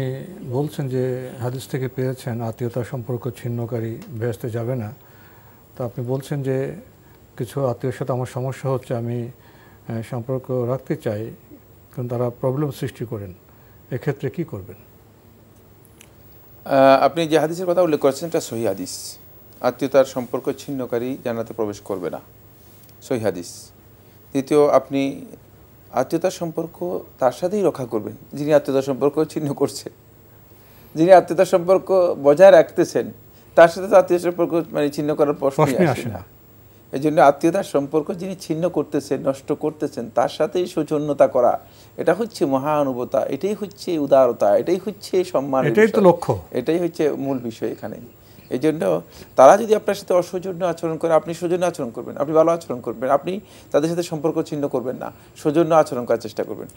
B: বলছেন যে হাদিস থেকে পেয়েছেন আত্মীয়তা সম্পর্ক ছিন্নকারী ভেস্তে যাবে না তো আপনি বলছেন যে কিছু আত্মীয়র সাথে আমার সমস্যা হচ্ছে আমি সম্পর্ক রাখতে চাই কিন্তু তারা প্রবলেম সৃষ্টি করেন এক্ষেত্রে কি করবেন
C: আপনি যে হাদিসের কথা উল্লেখ করেছেন এটা সহি হাদিস আত্মীয়তার সম্পর্ক ছিন্নকারী জানাতে প্রবেশ করবে না সই হাদিস দ্বিতীয় আপনি আত্মীয়তার সম্পর্ক তার সাথেই রক্ষা করবেন যিনি আত্মীয়তার সম্পর্ক ছিন্ন করছে যিনি আত্মীয়তার সম্পর্ক বজায় রাখতেছেন তার সাথে তো আত্মীয় সম্পর্ক মানে ছিন্ন করার প্রশ্নই আসে না এই জন্য আত্মীয়তার সম্পর্ক যিনি ছিন্ন করতেছেন নষ্ট করতেছেন তার সাথেই সৌজন্যতা করা এটা হচ্ছে মহানুভতা এটাই হচ্ছে উদারতা এটাই হচ্ছে সম্মান এটাই তো লক্ষ্য এটাই হচ্ছে মূল বিষয় এখানে এই জন্য তারা যদি আপনার সাথে অসৌজন্য আচরণ করে আপনি সৌজন্য আচরণ করবেন আপনি ভালো আচরণ করবেন আপনি তাদের সাথে সম্পর্ক ছিন্ন করবেন না সৌজন্য আচরণ করার চেষ্টা করবেন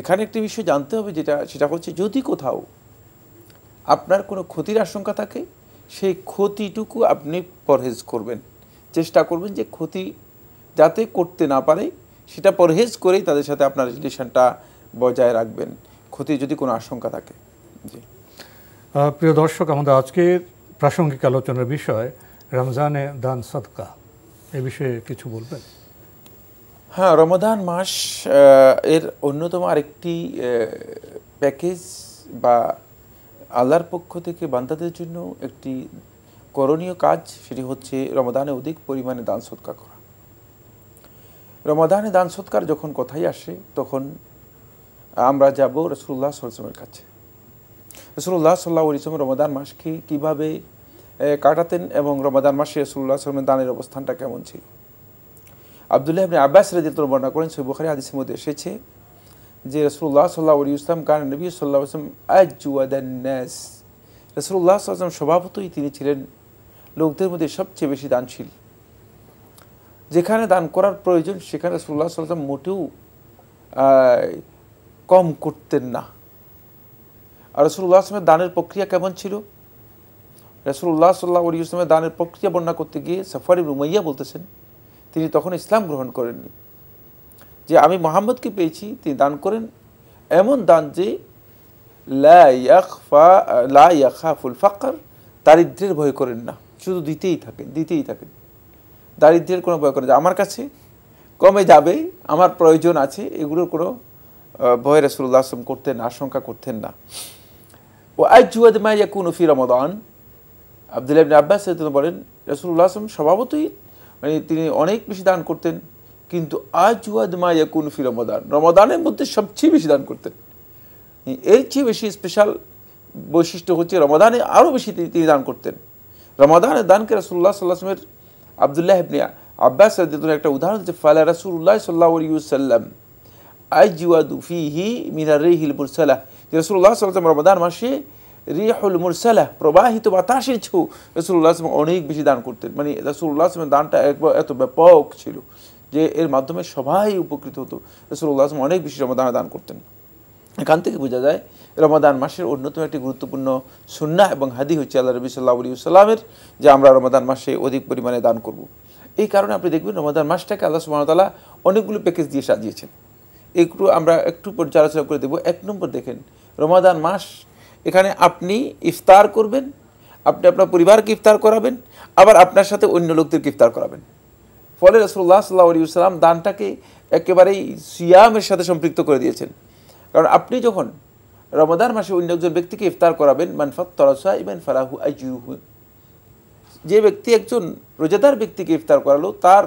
C: এখানে একটি বিষয় জানতে হবে যেটা সেটা হচ্ছে যদি কোথাও আপনার কোনো ক্ষতির আশঙ্কা থাকে সেই ক্ষতিটুকু আপনি পরহেজ করবেন চেষ্টা করবেন যে ক্ষতি যাতে করতে না পারে সেটা পরহেজ করেই তাদের সাথে আপনার রিলেশনটা বজায় রাখবেন ক্ষতি যদি কোনো আশঙ্কা থাকে জি
B: প্রিয় দর্শক আমাদের আজকের প্রাসঙ্গিক আলোচনার বিষয় রমজানে দান সদকা এ বিষয়ে কিছু বলবেন
C: হ্যাঁ রমদান মাস এর অন্যতম আরেকটি প্যাকেজ বা আল্লাহর পক্ষ থেকে বান্দাদের জন্য একটি করণীয় কাজ সেটি হচ্ছে রমদানে অধিক পরিমাণে দান সৎকার করা রমাদানে দান সৎকার যখন কথাই আসে তখন আমরা যাব রসুল্লাহ সাল্লামের কাছে রসুল্লাহ সাল্লাহ ইসলাম রমাদান মাসকে কীভাবে কাটাতেন এবং রমাদান মাসে রসুল্লাহ আসলামের দানের অবস্থানটা কেমন ছিল আবদুল্লাহ আপনি আব্বাস রাজিত বর্ণনা করেন খারি হাদিসের মধ্যে এসেছে যে রসুল্লাহ সাল্লাহ আলী ইসলাম কান নবী সাল্লাহ আসলাম আজুয়াদান্নাস রসুল্লাহ আসলাম স্বভাবতই তিনি ছিলেন লোকদের মধ্যে সবচেয়ে বেশি দানশীল যেখানে দান করার প্রয়োজন সেখানে রসুল্লাহ সাল্লাম মোটেও কম করতেন না আর রসুল্লাহ আসলামের দানের প্রক্রিয়া কেমন ছিল রসুল্লাহ সাল্লাহ আলী ইসলামের দানের প্রক্রিয়া বর্ণনা করতে গিয়ে সাফারি রুমাইয়া বলতেছেন তিনি তখন ইসলাম গ্রহণ করেননি যে আমি মোহাম্মদকে পেয়েছি তিনি দান করেন এমন দান যে লাফুল ফাকর দারিদ্রের ভয় করেন না শুধু দিতেই থাকেন দিতেই থাকেন দারিদ্রের কোনো ভয় করেন আমার কাছে কমে যাবে আমার প্রয়োজন আছে এগুলোর কোনো ভয় রসুল্লাহ আসলাম করতেন আশঙ্কা করতেন না ও আজ জুয়াদ মাইয়া কুনফি রমদান আবদুল্লাহ ইবনে আব্বাস বলেন রসুল্লাহ আসলাম স্বভাবতই মানে তিনি অনেক বেশি দান করতেন কিন্তু আজ মা ইয়াকুন ফি রমাদান রমাদানের মধ্যে সবচেয়ে বেশি দান করতেন এর চেয়ে বেশি স্পেশাল বৈশিষ্ট্য হচ্ছে রমাদানে আরও বেশি তিনি দান করতেন রমাদানের দানকে সাল্লাহ আসলামের আবদুল্লাহ ইবনে আব্বাস একটা উদাহরণ হচ্ছে ফালা রসুল্লাহ সাল্লাহ সাল্লাম ফি হি মিনার হিল মুরসালাহ রসুল্লাহ সাল্লাম রমাদান মাসে রিহুল মুরসালা প্রবাহিত বাতাসের ছু রসুল্লাহ আসলাম অনেক বেশি দান করতেন মানে রসুল্লাহ আসলামের দানটা একবার এত ব্যাপক ছিল যে এর মাধ্যমে সবাই উপকৃত হতো রসুল্লাহ আসলাম অনেক বেশি রমাদান দান করতেন এখান থেকে বোঝা যায় রমাদান মাসের অন্যতম একটি গুরুত্বপূর্ণ সুন্না এবং হাদি হচ্ছে আল্লাহ রবি সাল্লাহ আলী সাল্লামের যে আমরা রমাদান মাসে অধিক পরিমাণে দান করব। এই কারণে আপনি দেখবেন রমাদান মাসটাকে আল্লাহ সুমতালা অনেকগুলো প্যাকেজ দিয়ে সাজিয়েছেন এগুলো আমরা একটু পর্যালোচনা করে দেবো এক নম্বর দেখেন রমাদান মাস এখানে আপনি ইফতার করবেন আপনি আপনার পরিবারকে ইফতার করাবেন আবার আপনার সাথে অন্য লোকদেরকে ইফতার করাবেন ফলে রসুল্লাহ সাল্লা আলী সাল্লাম দানটাকে একেবারেই সিয়ামের সাথে সম্পৃক্ত করে দিয়েছেন কারণ আপনি যখন রমাদান মাসে অন্য একজন ব্যক্তিকে ইফতার করাবেন মানফাত তরসা ইমান ফালাহু আইজুহু যে ব্যক্তি একজন রোজাদার ব্যক্তিকে ইফতার করালো তার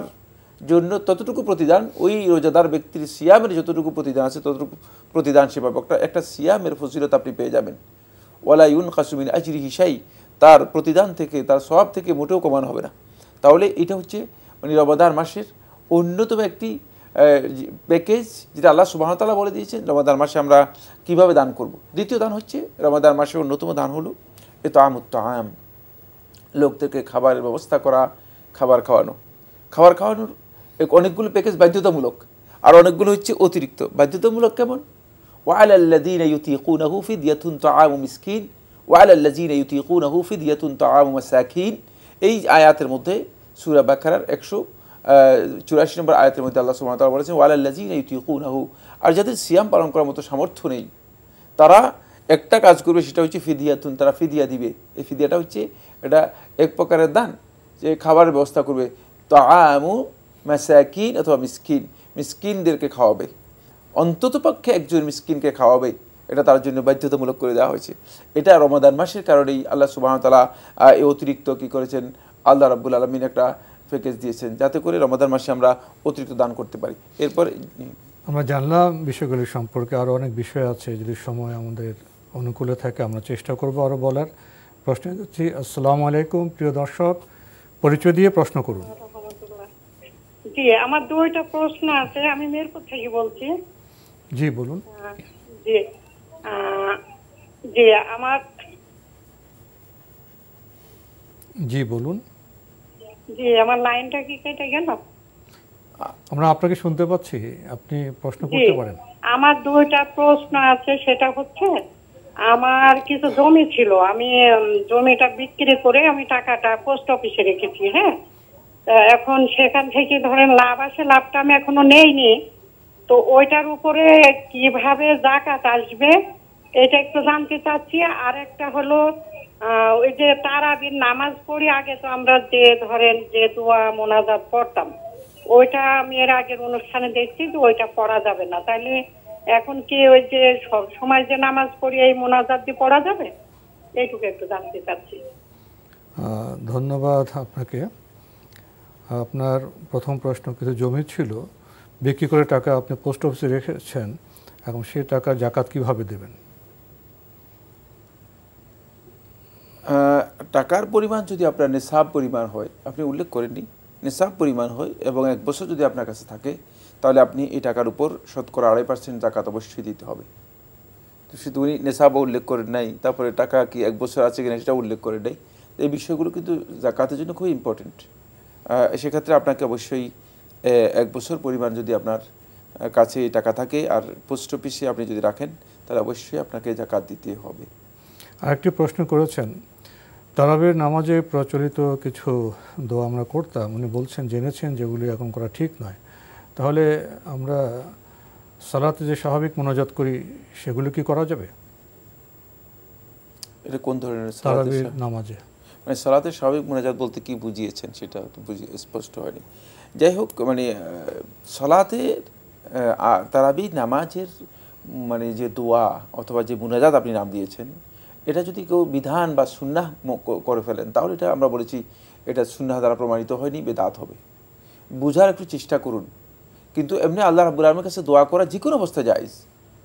C: জন্য ততটুকু প্রতিদান ওই রোজাদার ব্যক্তির সিয়ামের যতটুকু প্রতিদান আছে ততটুকু প্রতিদান সে পাবে একটা সিয়ামের ফজিলত আপনি পেয়ে যাবেন ওয়ালা ইউন কাসুমিন আজরি হিসাই তার প্রতিদান থেকে তার স্বভাব থেকে মোটেও কমানো হবে না তাহলে এটা হচ্ছে মানে রমাদান মাসের অন্যতম একটি প্যাকেজ যেটা আল্লাহ সুবাহতালা বলে দিয়েছেন রমাদান মাসে আমরা কিভাবে দান করব। দ্বিতীয় দান হচ্ছে রমাদান মাসের অন্যতম দান হলো এ তো আম লোকদেরকে খাবারের ব্যবস্থা করা খাবার খাওয়ানো খাবার খাওয়ানোর অনেকগুলো প্যাকেজ বাধ্যতামূলক আর অনেকগুলো হচ্ছে অতিরিক্ত বাধ্যতামূলক কেমন وعلى الذين يطيقونه فدية طعام مسكين وعلى الذين يطيقونه فدية طعام مساكين এই আয়াতের মধ্যে সূরা বাকারার চুরাশি নম্বর আয়াতের মধ্যে আল্লাহ সুবহানাহু ওয়া তাআলা বলেছেন ওয়ালা আল্লাযিনা ইউতিকুনাহু আর যাদের সিয়াম পালন করার মতো সামর্থ্য নেই তারা একটা কাজ করবে সেটা হচ্ছে ফিদিয়াতুন তারা ফিদিয়া দিবে এই ফিদিয়াটা হচ্ছে এটা এক প্রকারের দান যে খাবারের ব্যবস্থা করবে তো আমু মাসাকিন অথবা মিসকিন মিসকিনদেরকে খাওয়াবে অন্ততপক্ষে একজন মিসকিনকে খাওয়াবে এটা তার জন্য বাধ্যতামূলক করে দেওয়া হয়েছে এটা রমাদান মাসের কারণেই আল্লাহ সুবাহতালা এই অতিরিক্ত কী করেছেন আল্লাহ রাব্বুল আলমিন একটা প্যাকেজ দিয়েছেন যাতে করে রমাদান মাসে আমরা অতিরিক্ত দান করতে পারি এরপর
B: আমরা জানলাম বিষয়গুলি সম্পর্কে আরও অনেক বিষয় আছে যদি সময় আমাদের অনুকূলে থাকে আমরা চেষ্টা করব আরও বলার প্রশ্ন হচ্ছে আসসালামু আলাইকুম প্রিয় দর্শক পরিচয় দিয়ে প্রশ্ন করুন
E: জি আমার দুইটা প্রশ্ন আছে আমি মেরপুর থেকে বলছি জি বলুন জি জি আমার জি বলুন জি আমার লাইনটা কি গেল
B: আমরা আপনাকে শুনতে পাচ্ছি আপনি প্রশ্ন করতে পারেন
E: আমার দুইটা প্রশ্ন আছে সেটা হচ্ছে আমার কিছু জমি ছিল আমি জমিটা বিক্রি করে আমি টাকাটা পোস্ট অফিসে রেখেছি হ্যাঁ এখন সেখান থেকে ধরেন লাভ আসে লাভটা আমি এখনো নেইনি তো ওইটার উপরে কিভাবে জাকাত আসবে এটা একটু জানতে চাচ্ছি আর একটা হলো ওই যে তারাবির নামাজ পড়ি আগে তো আমরা যে ধরেন যে দোয়া মোনাজাত পড়তাম ওইটা আমি এর আগের অনুষ্ঠানে দেখছি যে ওইটা পড়া যাবে না তাহলে এখন কি ওই যে সব সময় যে নামাজ পড়ি এই মোনাজাত দিয়ে পড়া যাবে এইটুকু একটু জানতে চাচ্ছি
B: ধন্যবাদ আপনাকে আপনার প্রথম প্রশ্ন কিছু জমি ছিল বিক্রি করে টাকা আপনি পোস্ট অফিসে রেখেছেন এখন সে টাকা জাকাত কিভাবে
C: দেবেন টাকার পরিমাণ যদি আপনার নেশাব পরিমাণ হয় আপনি উল্লেখ করেননি নেশাব পরিমাণ হয় এবং এক বছর যদি আপনার কাছে থাকে তাহলে আপনি এই টাকার উপর শতকরা আড়াই পার্সেন্ট জাকাত অবশ্যই দিতে হবে তো শুধু উনি নেশাবও উল্লেখ করেন নাই তারপরে টাকা কি এক বছর আছে কিনা সেটা উল্লেখ করে নেই এই বিষয়গুলো কিন্তু জাকাতের জন্য খুব ইম্পর্টেন্ট সেক্ষেত্রে আপনাকে অবশ্যই এক বছর পরিমাণ যদি আপনার কাছে টাকা থাকে আর পোস্ট অফিসে আপনি যদি রাখেন তাহলে অবশ্যই আপনাকে জাকাত দিতে হবে
B: আরেকটি প্রশ্ন করেছেন তারাবের নামাজে প্রচলিত কিছু দোয়া আমরা করতাম উনি বলছেন জেনেছেন যেগুলি এখন করা ঠিক নয় তাহলে আমরা সালাতে যে স্বাভাবিক মনোজাত করি সেগুলো কি করা যাবে
C: এটা কোন ধরনের তারাবির নামাজে মানে সালাতে স্বাভাবিক মোনাজাত বলতে কি বুঝিয়েছেন সেটা বুঝিয়ে স্পষ্ট হয়নি যাই হোক মানে সলাতে তারাবি নামাজের মানে যে দোয়া অথবা যে মুনাজাত আপনি নাম দিয়েছেন এটা যদি কেউ বিধান বা সুন্নাহ করে ফেলেন তাহলে এটা আমরা বলেছি এটা সুন্নাহ দ্বারা প্রমাণিত হয়নি বেদাত হবে বুঝার একটু চেষ্টা করুন কিন্তু এমনি আল্লাহ রাবুল আলমের কাছে দোয়া করা যে কোনো অবস্থায় যাইজ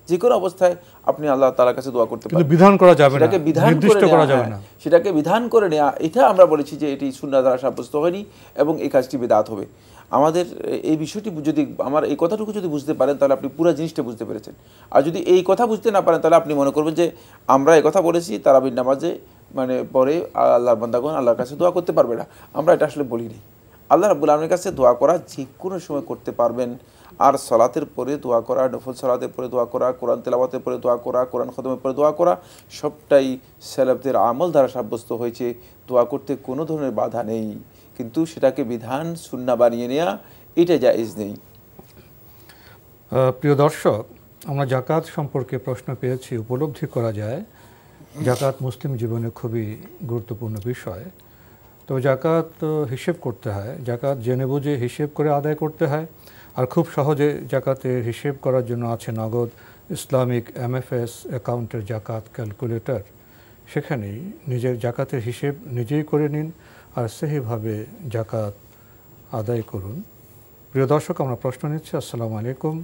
C: যে কোনো অবস্থায় আপনি আল্লাহ তালার কাছে দোয়া করতে পারেন বিধান করা যাবে সেটাকে বিধান করা যাবে সেটাকে বিধান করে নেওয়া এটা আমরা বলেছি যে এটি সুন্না দ্বারা সাব্যস্ত হয়নি এবং এই কাজটি বেদাত হবে আমাদের এই বিষয়টি যদি আমার এই কথাটুকু যদি বুঝতে পারেন তাহলে আপনি পুরো জিনিসটা বুঝতে পেরেছেন আর যদি এই কথা বুঝতে না পারেন তাহলে আপনি মনে করবেন যে আমরা এই কথা বলেছি তারাবির নামাজে মানে পরে আল্লাহর বন্দাগণ আল্লাহর কাছে দোয়া করতে পারবে না আমরা এটা আসলে বলিনি আল্লাহ রাবুল আলমের কাছে দোয়া করা যে কোনো সময় করতে পারবেন আর সলাতের পরে দোয়া করা নফল সলাতের পরে দোয়া করা কোরআন তেলাবাতের পরে দোয়া করা কোরআন খদমের পরে দোয়া করা সবটাই সেলাবদের আমল দ্বারা সাব্যস্ত হয়েছে দোয়া করতে কোনো ধরনের বাধা নেই কিন্তু সেটাকে বিধান সুন্না বানিয়ে নেওয়া এটা জায়জ নেই
B: প্রিয় দর্শক আমরা জাকাত সম্পর্কে প্রশ্ন পেয়েছি উপলব্ধি করা যায় জাকাত মুসলিম জীবনে খুবই গুরুত্বপূর্ণ বিষয় তো জাকাত হিসেব করতে হয় জাকাত জেনে বুঝে হিসেব করে আদায় করতে হয় আর খুব সহজে জাকাতের হিসেব করার জন্য আছে নগদ ইসলামিক এমএফএস অ্যাকাউন্টের জাকাত ক্যালকুলেটর সেখানেই নিজের জাকাতের হিসেব নিজেই করে নিন আর সেহিভাবে জাকাত আদায় করুন প্রিয় দর্শক আমরা প্রশ্ন নিচ্ছি আসসালামু আলাইকুম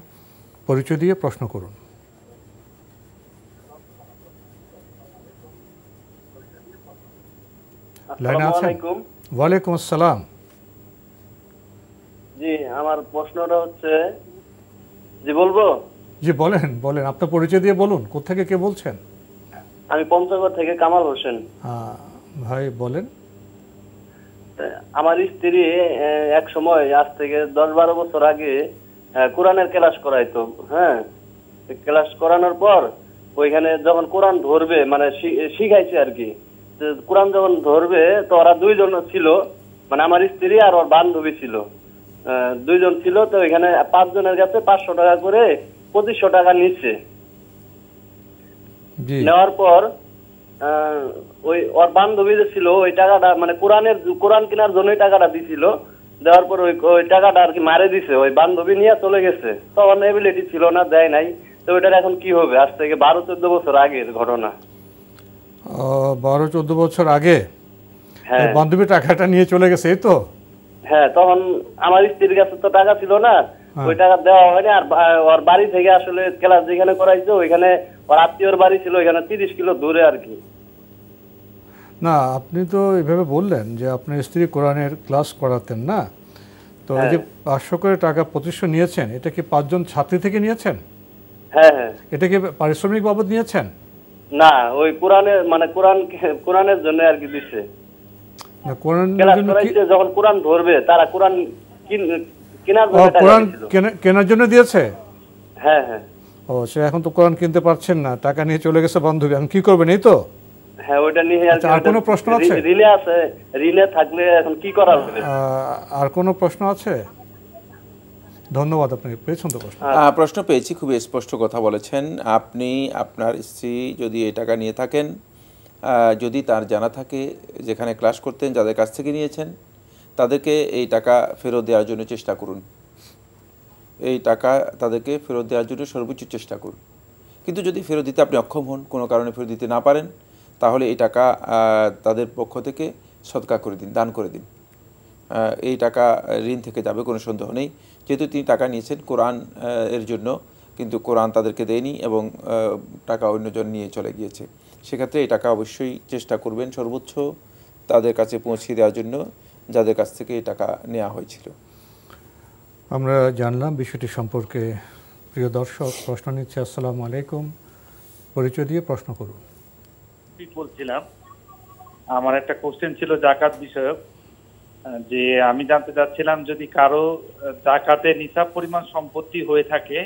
B: পরিচয় দিয়ে প্রশ্ন করুন লাইনে আছেন ওয়ালাইকুম আসসালাম
A: জি আমার প্রশ্নটা হচ্ছে জি বলবো
B: জি বলেন বলেন আপনার পরিচয় দিয়ে বলুন কোথা থেকে কে বলছেন
A: আমি পঞ্চগড় থেকে কামাল হোসেন ভাই বলেন আমার স্ত্রী এক সময় আজ থেকে দশ বারো বছর আগে কোরআনের ক্লাস করাইতো হ্যাঁ ক্লাস করানোর পর ওইখানে যখন কোরআন ধরবে মানে শিখাইছে আর কি কোরআন যখন ধরবে তো ওরা দুইজন ছিল মানে আমার স্ত্রী আর ওর বান্ধবী ছিল দুইজন ছিল তো এখানে পাঁচ জনের কাছে পাঁচশো টাকা করে পঁচিশশো টাকা নিচ্ছে নেওয়ার পর ওই ওর বান্ধবী যে ছিল ওই টাকাটা মানে কোরআনের কোরআন কেনার জন্য টাকাটা দিছিল দেওয়ার পর ওই টাকাটা আর কি মারে দিছে ওই বান্ধবী নিয়ে চলে গেছে তো তখন এবিলিটি ছিল না দেয় নাই তো ওইটার এখন কি হবে আজ থেকে বারো চোদ্দ বছর আগের ঘটনা
B: বারো চোদ্দ বছর আগে হ্যাঁ। বান্ধবী টাকাটা নিয়ে চলে গেছে এই তো
A: হ্যাঁ তখন আমার স্ত্রীর কাছে তো টাকা ছিল না হ্যাঁ। ওই টাকা দেওয়া হয়নি আর ওর বাড়ি থেকে আসলে ক্লাস যেখানে করাইছে ওইখানে ওর আত্মীয়র বাড়ি ছিল ওইখানে তিরিশ কিলো দূরে আর কি
B: না আপনি তো এভাবে বললেন যে আপনার স্ত্রী কোরআনের ক্লাস করাতেন না তো এই যে হ্যাঁ। পাঁচশো করে টাকা পঁচিশশো নিয়েছেন এটা কি পাঁচজন ছাত্রী থেকে নিয়েছেন হ্যাঁ, এটা কি পারিশ্রমিক বাবদ নিয়েছেন
A: না ওই কোরআনের মানে কোরআন কোরআনের জন্য আর কি দিচ্ছে
B: হ্যাঁ, হ্যাঁ। টাকা নিয়ে চলে গেছে বান্ধবী কি করবেন এই তো আর কোনো প্রশ্ন আছে ধন্যবাদ পেয়েছেন তো
C: হ্যাঁ। প্রশ্ন পেয়েছি খুবই স্পষ্ট কথা বলেছেন আপনি আপনার স্ত্রী যদি এই টাকা নিয়ে থাকেন যদি তার জানা থাকে যেখানে ক্লাস করতেন যাদের কাছ থেকে নিয়েছেন তাদেরকে এই টাকা ফেরত দেওয়ার জন্য চেষ্টা করুন এই টাকা তাদেরকে ফেরত দেওয়ার জন্য সর্বোচ্চ চেষ্টা করুন কিন্তু যদি ফেরত দিতে আপনি অক্ষম হন কোনো কারণে ফেরত দিতে না পারেন তাহলে এই টাকা তাদের পক্ষ থেকে সৎকার করে দিন দান করে দিন এই টাকা ঋণ থেকে যাবে কোনো সন্দেহ নেই যেহেতু তিনি টাকা নিয়েছেন কোরআন এর জন্য কিন্তু কোরআন তাদেরকে দেয়নি এবং টাকা অন্যজন নিয়ে চলে গিয়েছে সেক্ষেত্রে এই টাকা অবশ্যই চেষ্টা করবেন সর্বোচ্চ তাদের কাছে পৌঁছে দেওয়ার জন্য যাদের কাছ থেকে এই টাকা নেওয়া হয়েছিল
B: আমরা জানলাম বিষয়টি সম্পর্কে প্রিয় দর্শক প্রশ্ন নিচ্ছে আসসালাম আলাইকুম পরিচয় দিয়ে প্রশ্ন করুন
D: বলছিলাম আমার একটা কোশ্চেন ছিল জাকাত
G: বিষয়ক যে আমি জানতে চাচ্ছিলাম যদি কারো জাকাতে নিসাব পরিমাণ সম্পত্তি হয়ে থাকে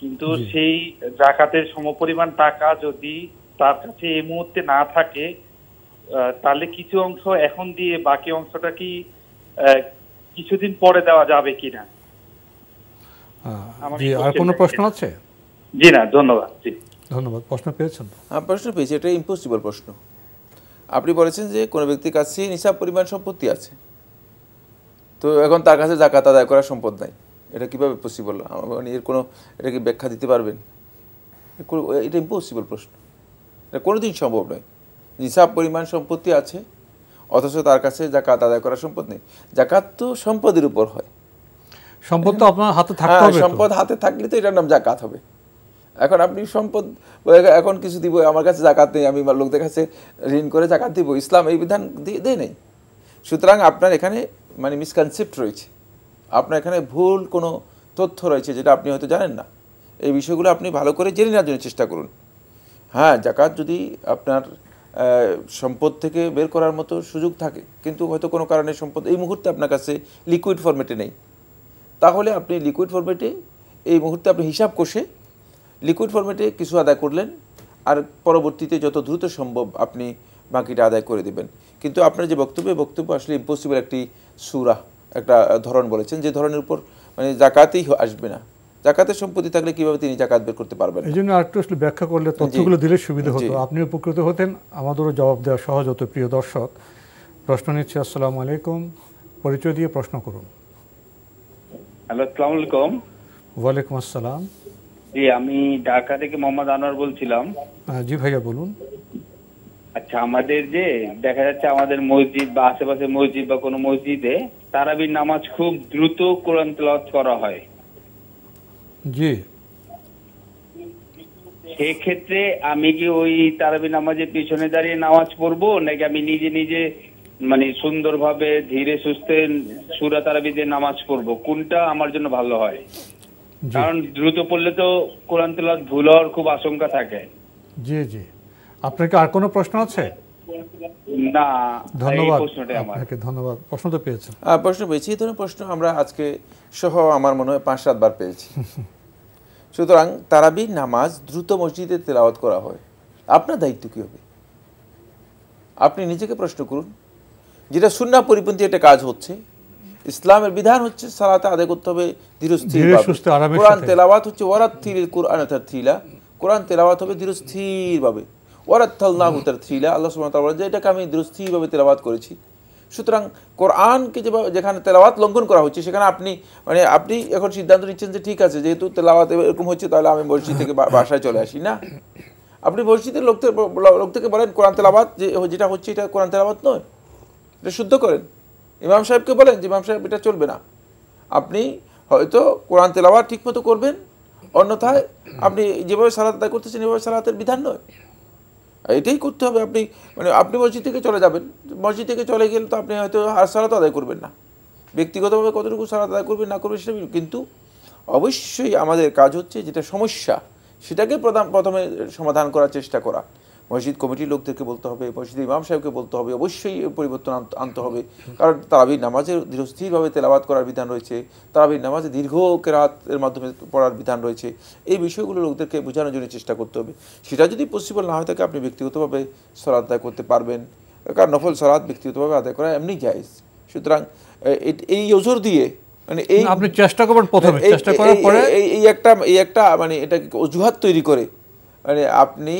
G: কিন্তু সেই জাকাতের সমপরিমাণ টাকা যদি তার কাছে এই মুহূর্তে না থাকে তাহলে কিছু অংশ এখন দিয়ে বাকি অংশটা কি কিছুদিন পরে দেওয়া যাবে কিনা
C: আর কোনো প্রশ্ন আছে জি না ধন্যবাদ জি
B: ধন্যবাদ প্রশ্ন পেয়েছেন
C: প্রশ্ন পেয়েছি এটা ইম্পসিবল প্রশ্ন আপনি বলেছেন যে কোনো ব্যক্তির কাছে নিসাব পরিমাণ সম্পত্তি আছে তো এখন তার কাছে জাকাত আদায় করার সম্পদ নাই এটা কিভাবে পসিবল এর কোনো এটা কি ব্যাখ্যা দিতে পারবেন এটা ইম্পসিবল প্রশ্ন এটা কোনো দিন সম্ভব নয় নিসাব পরিমাণ সম্পত্তি আছে অথচ তার কাছে জাকাত আদায় করার সম্পদ নেই জাকাত তো সম্পদের উপর হয় সম্পদ তো
B: আপনার হাতে থাকতে হ্যাঁ, হবে সম্পদ
C: হাতে থাকলে তো এটার নাম জাকাত হবে এখন আপনি সম্পদ এখন কিছু দিব আমার কাছে জাকাত নেই আমি লোকদের কাছে ঋণ করে জাকাত দিব ইসলাম এই বিধান দিয়ে দেয় নেই সুতরাং আপনার এখানে মানে মিসকনসেপ্ট রয়েছে আপনার এখানে ভুল কোনো তথ্য রয়েছে যেটা আপনি হয়তো জানেন না এই বিষয়গুলো আপনি ভালো করে জেনে নেওয়ার জন্য চেষ্টা করুন হ্যাঁ জাকাত যদি আপনার সম্পদ থেকে বের করার মতো সুযোগ থাকে কিন্তু হয়তো কোনো কারণে সম্পদ এই মুহূর্তে আপনার কাছে লিকুইড ফর্মেটে নেই তাহলে আপনি লিকুইড ফর্মেটে এই মুহূর্তে আপনি হিসাব কষে লিকুইড ফর্মেটে কিছু আদায় করলেন আর পরবর্তীতে যত দ্রুত সম্ভব আপনি বাকিটা আদায় করে দেবেন কিন্তু আপনার যে বক্তব্য বক্তব্য আসলে ইম্পসিবল একটি সুরা একটা ধরন বলেছেন যে ধরনের উপর মানে জাকাতেই আসবে না জাকাতের সম্পত্তি থাকলে কিভাবে তিনি জাকাত বের করতে পারবেন এই জন্য আরেকটু আসলে ব্যাখ্যা করলে তথ্যগুলো দিলে সুবিধা হতো
B: আপনি উপকৃত হতেন আমাদেরও জবাব দেওয়া সহজ হতো প্রিয় দর্শক প্রশ্ন নিচ্ছি আসসালামু আলাইকুম পরিচয় দিয়ে প্রশ্ন করুন
G: হ্যালো আসসালামু আলাইকুম
B: ওয়ালাইকুম আসসালাম
G: জি আমি ঢাকা থেকে মোহাম্মদ আনোয়ার বলছিলাম
B: হ্যাঁ, জি ভাইয়া বলুন
G: আচ্ছা আমাদের যে দেখা যাচ্ছে আমাদের মসজিদ বা আশেপাশে মসজিদ বা কোনো মসজিদে তারাবির নামাজ খুব দ্রুত কোরআন তেলাওয়াত করা হয় জি সেক্ষেত্রে আমি কি ওই তারাবি নামাজের পিছনে দাঁড়িয়ে নামাজ পড়বো নাকি আমি নিজে নিজে মানে সুন্দরভাবে ধীরে সুস্থে সুরা তারাবি দিয়ে নামাজ পড়বো কোনটা আমার জন্য ভালো হয় কারণ দ্রুত পড়লে তো কোরআন তেলাওয়াত ভুল হওয়ার খুব আশঙ্কা থাকে
B: জি জি আপনার কি আর কোনো প্রশ্ন আছে
C: না ধন্যবাদ আপনাকে
B: হ্যাঁ, ধন্যবাদ প্রশ্ন তো পেয়েছেন
C: প্রশ্ন পেয়েছি এই ধরনের প্রশ্ন আমরা আজকে সহ আমার মনে হয় পাঁচ সাতবার পেয়েছি সুতরাং তারাবি নামাজ দ্রুত মসজিদে তেলাওয়াত করা হয় আপনার দায়িত্ব কী হবে আপনি নিজেকে প্রশ্ন করুন যেটা সুন্না পরিপন্থী একটা কাজ হচ্ছে ইসলামের বিধান হচ্ছে সালাতে আদায় করতে হবে ধীরস্থির কোরআন তেলাওয়াত হচ্ছে কোরআন অর্থাৎ থিলা কোরআন তেলাওয়াত হবে ভাবে ওয়ারাত্থাল্লাহ তারথিলা আল্লাহ সুবহানাহু ওয়া তাআলা যে এটাকে আমি দুরুস্থিভাবে তেলাওয়াত করেছি সুতরাং কোরআনকে যেভাবে যেখানে তেলাওয়াত লঙ্ঘন করা হচ্ছে সেখানে আপনি মানে আপনি এখন সিদ্ধান্ত নিচ্ছেন যে ঠিক আছে যেহেতু তেলাওয়াত এরকম হচ্ছে তাহলে আমি মসজিদ থেকে বাসায় চলে আসি না আপনি মসজিদের লোক থেকে লোক থেকে বলেন কোরআন তেলাওয়াত যে যেটা হচ্ছে এটা কোরআন তেলাওয়াত নয় এটা শুদ্ধ করেন ইমাম সাহেবকে বলেন যে ইমাম সাহেব এটা চলবে না আপনি হয়তো কোরআন তেলাওয়াত মতো করবেন অন্যথায় আপনি যেভাবে সালাত আদায় করতেছেন এভাবে সালাতের বিধান নয় এটাই করতে হবে আপনি মানে আপনি মসজিদ থেকে চলে যাবেন মসজিদ থেকে চলে গেলে তো আপনি হয়তো আর সালাত আদায় করবেন না ব্যক্তিগতভাবে কতটুকু সালাত আদায় করবেন না করবেন সেটা কিন্তু অবশ্যই আমাদের কাজ হচ্ছে যেটা সমস্যা সেটাকে প্রধান প্রথমে সমাধান করার চেষ্টা করা মসজিদ কমিটির লোকদেরকে বলতে হবে মসজিদ ইমাম সাহেবকে বলতে হবে অবশ্যই পরিবর্তন আনতে হবে কারণ তারাবির নামাজে দৃঢ়স্থিরভাবে তেলাবাদ করার বিধান রয়েছে তারাবির নামাজে দীর্ঘ কেরাতের মাধ্যমে পড়ার বিধান রয়েছে এই বিষয়গুলো লোকদেরকে বোঝানোর জন্য চেষ্টা করতে হবে সেটা যদি পসিবল না হয় থাকে আপনি ব্যক্তিগতভাবে সরাদ আদায় করতে পারবেন কারণ নফল সরাদ ব্যক্তিগতভাবে আদায় করা এমনি জায়জ সুতরাং এই ওজোর দিয়ে মানে এই আপনি
B: চেষ্টা করবেন প্রথমে মানে চেষ্টা করার পরে এই
C: একটা এই একটা মানে এটা অজুহাত তৈরি করে মানে আপনি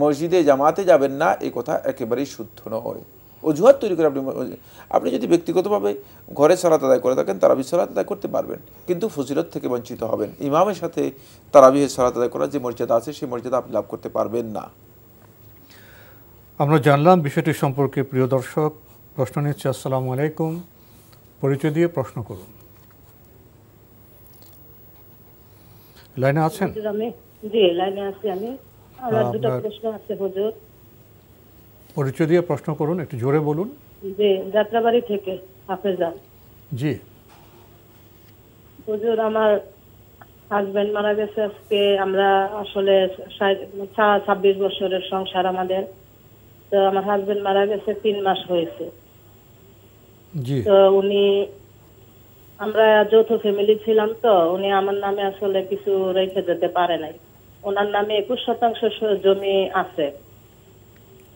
C: মসজিদে জামাতে যাবেন না এই কথা একেবারেই শুদ্ধ নয় অজুহাত তৈরি করে আপনি আপনি যদি ব্যক্তিগতভাবে ঘরে সলাত আদায় করে থাকেন তারাবি সলাত আদায় করতে পারবেন কিন্তু ফজিলত থেকে বঞ্চিত হবেন ইমামের সাথে তারাবিহে সলাত আদায় করার যে মর্যাদা আছে সেই মর্যাদা আপনি লাভ করতে পারবেন না
B: আমরা জানলাম বিষয়টি সম্পর্কে প্রিয় দর্শক প্রশ্ন নিচ্ছে আসসালামু আলাইকুম পরিচয় দিয়ে প্রশ্ন করুন লাইনে আছেন
E: জি লাইনে আছি আমি আমার দুটো প্রশ্ন আছে
B: পরিচয় দিয়ে প্রশ্ন করুন একটু জোরে বলুন
E: যাত্রাবাড়ি থেকে হাফেজা জি হুজুর আমার হাজবেন্ড মারা গেছে আজকে আমরা আসলে ছাব্বিশ বছরের সংসার আমাদের তো আমার হাজবেন্ড মারা গেছে তিন মাস হয়েছে তো উনি আমরা যৌথ ফ্যামিলি ছিলাম তো উনি আমার নামে আসলে কিছু রেখে যেতে পারে নাই ওনার নামে একুশ শতাংশ জমি আছে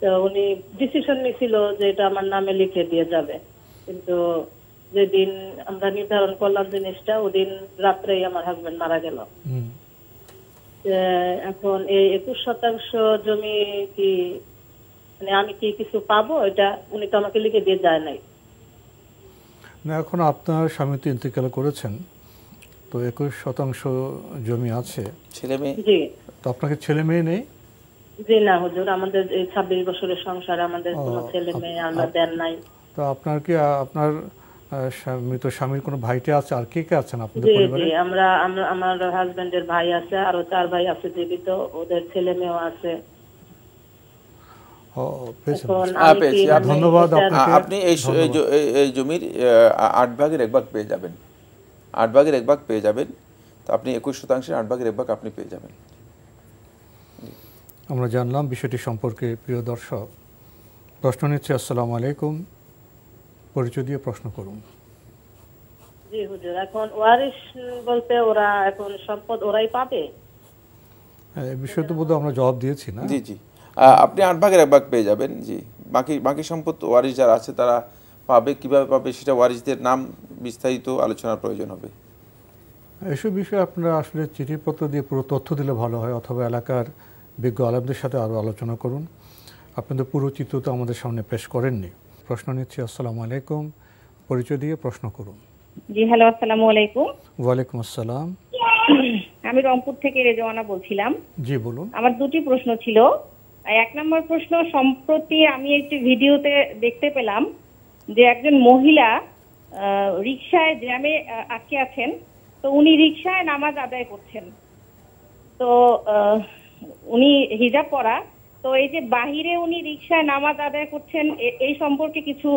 E: তো উনি ডিসিশন নিছিল যে এটা আমার নামে লিখে দিয়ে যাবে কিন্তু যেদিন আমরা নির্ধারণ করলাম জিনিসটা ওদিন রাত্রেই আমার হাজবেন্ড মারা গেল এখন এই একুশ শতাংশ জমি কি মানে আমি কি কিছু পাবো এটা উনি তো আমাকে লিখে দিয়ে যায়
C: নাই
B: না এখন আপনার স্বামী তো ইন্তেকাল করেছেন তো একুশ শতাংশ জমি আছে
C: ছেলে মেয়ে জি
B: তো আপনাকে ছেলে মেয়ে নেই
E: জি না হুজুর আমাদের ছাব্বিশ বছরের সংসার আমাদের কোনো ছেলে মেয়ে আল্লাহ দেন নাই
B: তো আপনার কি আপনার মৃত স্বামীর কোনো ভাইটা আছে আর কে কে আছেন আপনাদের পরিবারে জি
E: আমরা আমার হাজবেন্ডের ভাই আছে আর চার ভাই আছে জীবিত ওদের ছেলে মেয়েও আছে
B: ধন্যবাদ আপনি এই
C: জমির আট ভাগের এক ভাগ পেয়ে যাবেন আট ভাগের এক ভাগ পেয়ে যাবেন তো আপনি একুশ শতাংশের আট ভাগের এক ভাগ আপনি পেয়ে যাবেন
B: আমরা জানলাম বিষয়টি সম্পর্কে প্রিয় দর্শক প্রশ্ন নিচ্ছে আসসালাম আলাইকুম পরিচয় দিয়ে প্রশ্ন করুন হ্যাঁ,
C: আপনি আট ভাগের এক ভাগ পেয়ে যাবেন জি বাকি বাকি সম্পদ ওয়ারিশ যারা আছে তারা পাবে কিভাবে পাবে সেটা ওয়ারিসদের নাম বিস্তারিত আলোচনার প্রয়োজন হবে
B: এসব বিষয়ে আপনারা আসলে চিঠিপত্র দিয়ে পুরো তথ্য দিলে ভালো হয় অথবা এলাকার বিজ্ঞ আলমদের সাথে আরও আলোচনা করুন আপনাদের পুরো চিত্র তো আমাদের সামনে পেশ করেননি প্রশ্ন নিচ্ছি আসসালামু আলাইকুম পরিচয় দিয়ে প্রশ্ন করুন
E: জি হ্যালো আসসালামু আলাইকুম
B: ওয়ালাইকুম আসসালাম
E: আমি রংপুর থেকে রেজওয়ানা বলছিলাম জি বলুন আমার দুটি প্রশ্ন ছিল এক নম্বর প্রশ্ন সম্প্রতি আমি একটি ভিডিওতে দেখতে পেলাম যে একজন মহিলা রিক্সায় জ্যামে আটকে আছেন তো উনি রিক্সায় নামাজ আদায় করছেন তো উনি হিজাব পরা তো এই যে বাহিরে উনি রিক্সায় নামাজ আদায় করছেন এই সম্পর্কে কিছু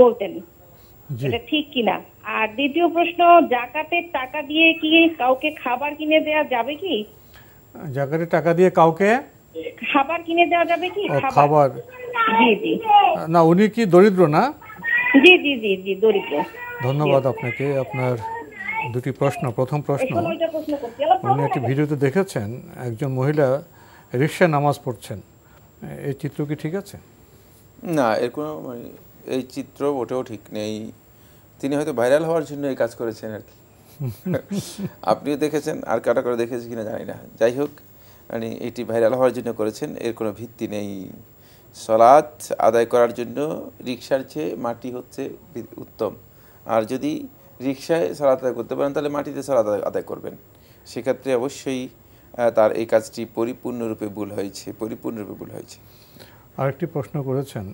E: বলতেন এটা ঠিক কিনা আর দ্বিতীয় প্রশ্ন জাকাতের টাকা দিয়ে কি কাউকে খাবার কিনে দেয়া যাবে কি
B: জাকাতের টাকা দিয়ে কাউকে
E: খাবার কিনে দেওয়া যাবে কি খাবার জি জি
B: না উনি কি দরিদ্র না
E: জি জি জি জি দরিদ্র
B: ধন্যবাদ আপনাকে আপনার দুটি প্রশ্ন প্রথম প্রশ্ন উনি একটি ভিডিওতে দেখেছেন একজন মহিলা রিক্সা নামাজ পড়ছেন এই চিত্র কি ঠিক আছে
C: না এর কোনো মানে, এই চিত্র ওটাও ঠিক নেই তিনি হয়তো ভাইরাল হওয়ার জন্য এই কাজ করেছেন আর কি আপনিও দেখেছেন আর কাটা করে দেখেছি কিনা জানি না যাই হোক মানে এটি ভাইরাল হওয়ার জন্য করেছেন এর কোনো ভিত্তি নেই সলাৎ আদায় করার জন্য রিক্সার চেয়ে মাটি হচ্ছে উত্তম আর যদি রিক্সায় সলাৎ আদায় করতে পারেন তাহলে মাটিতে সলাৎ আদায় করবেন সেক্ষেত্রে অবশ্যই তার এই কাজটি পরিপূর্ণরূপে ভুল হয়েছে পরিপূর্ণরূপে ভুল হয়েছে
B: আরেকটি প্রশ্ন করেছেন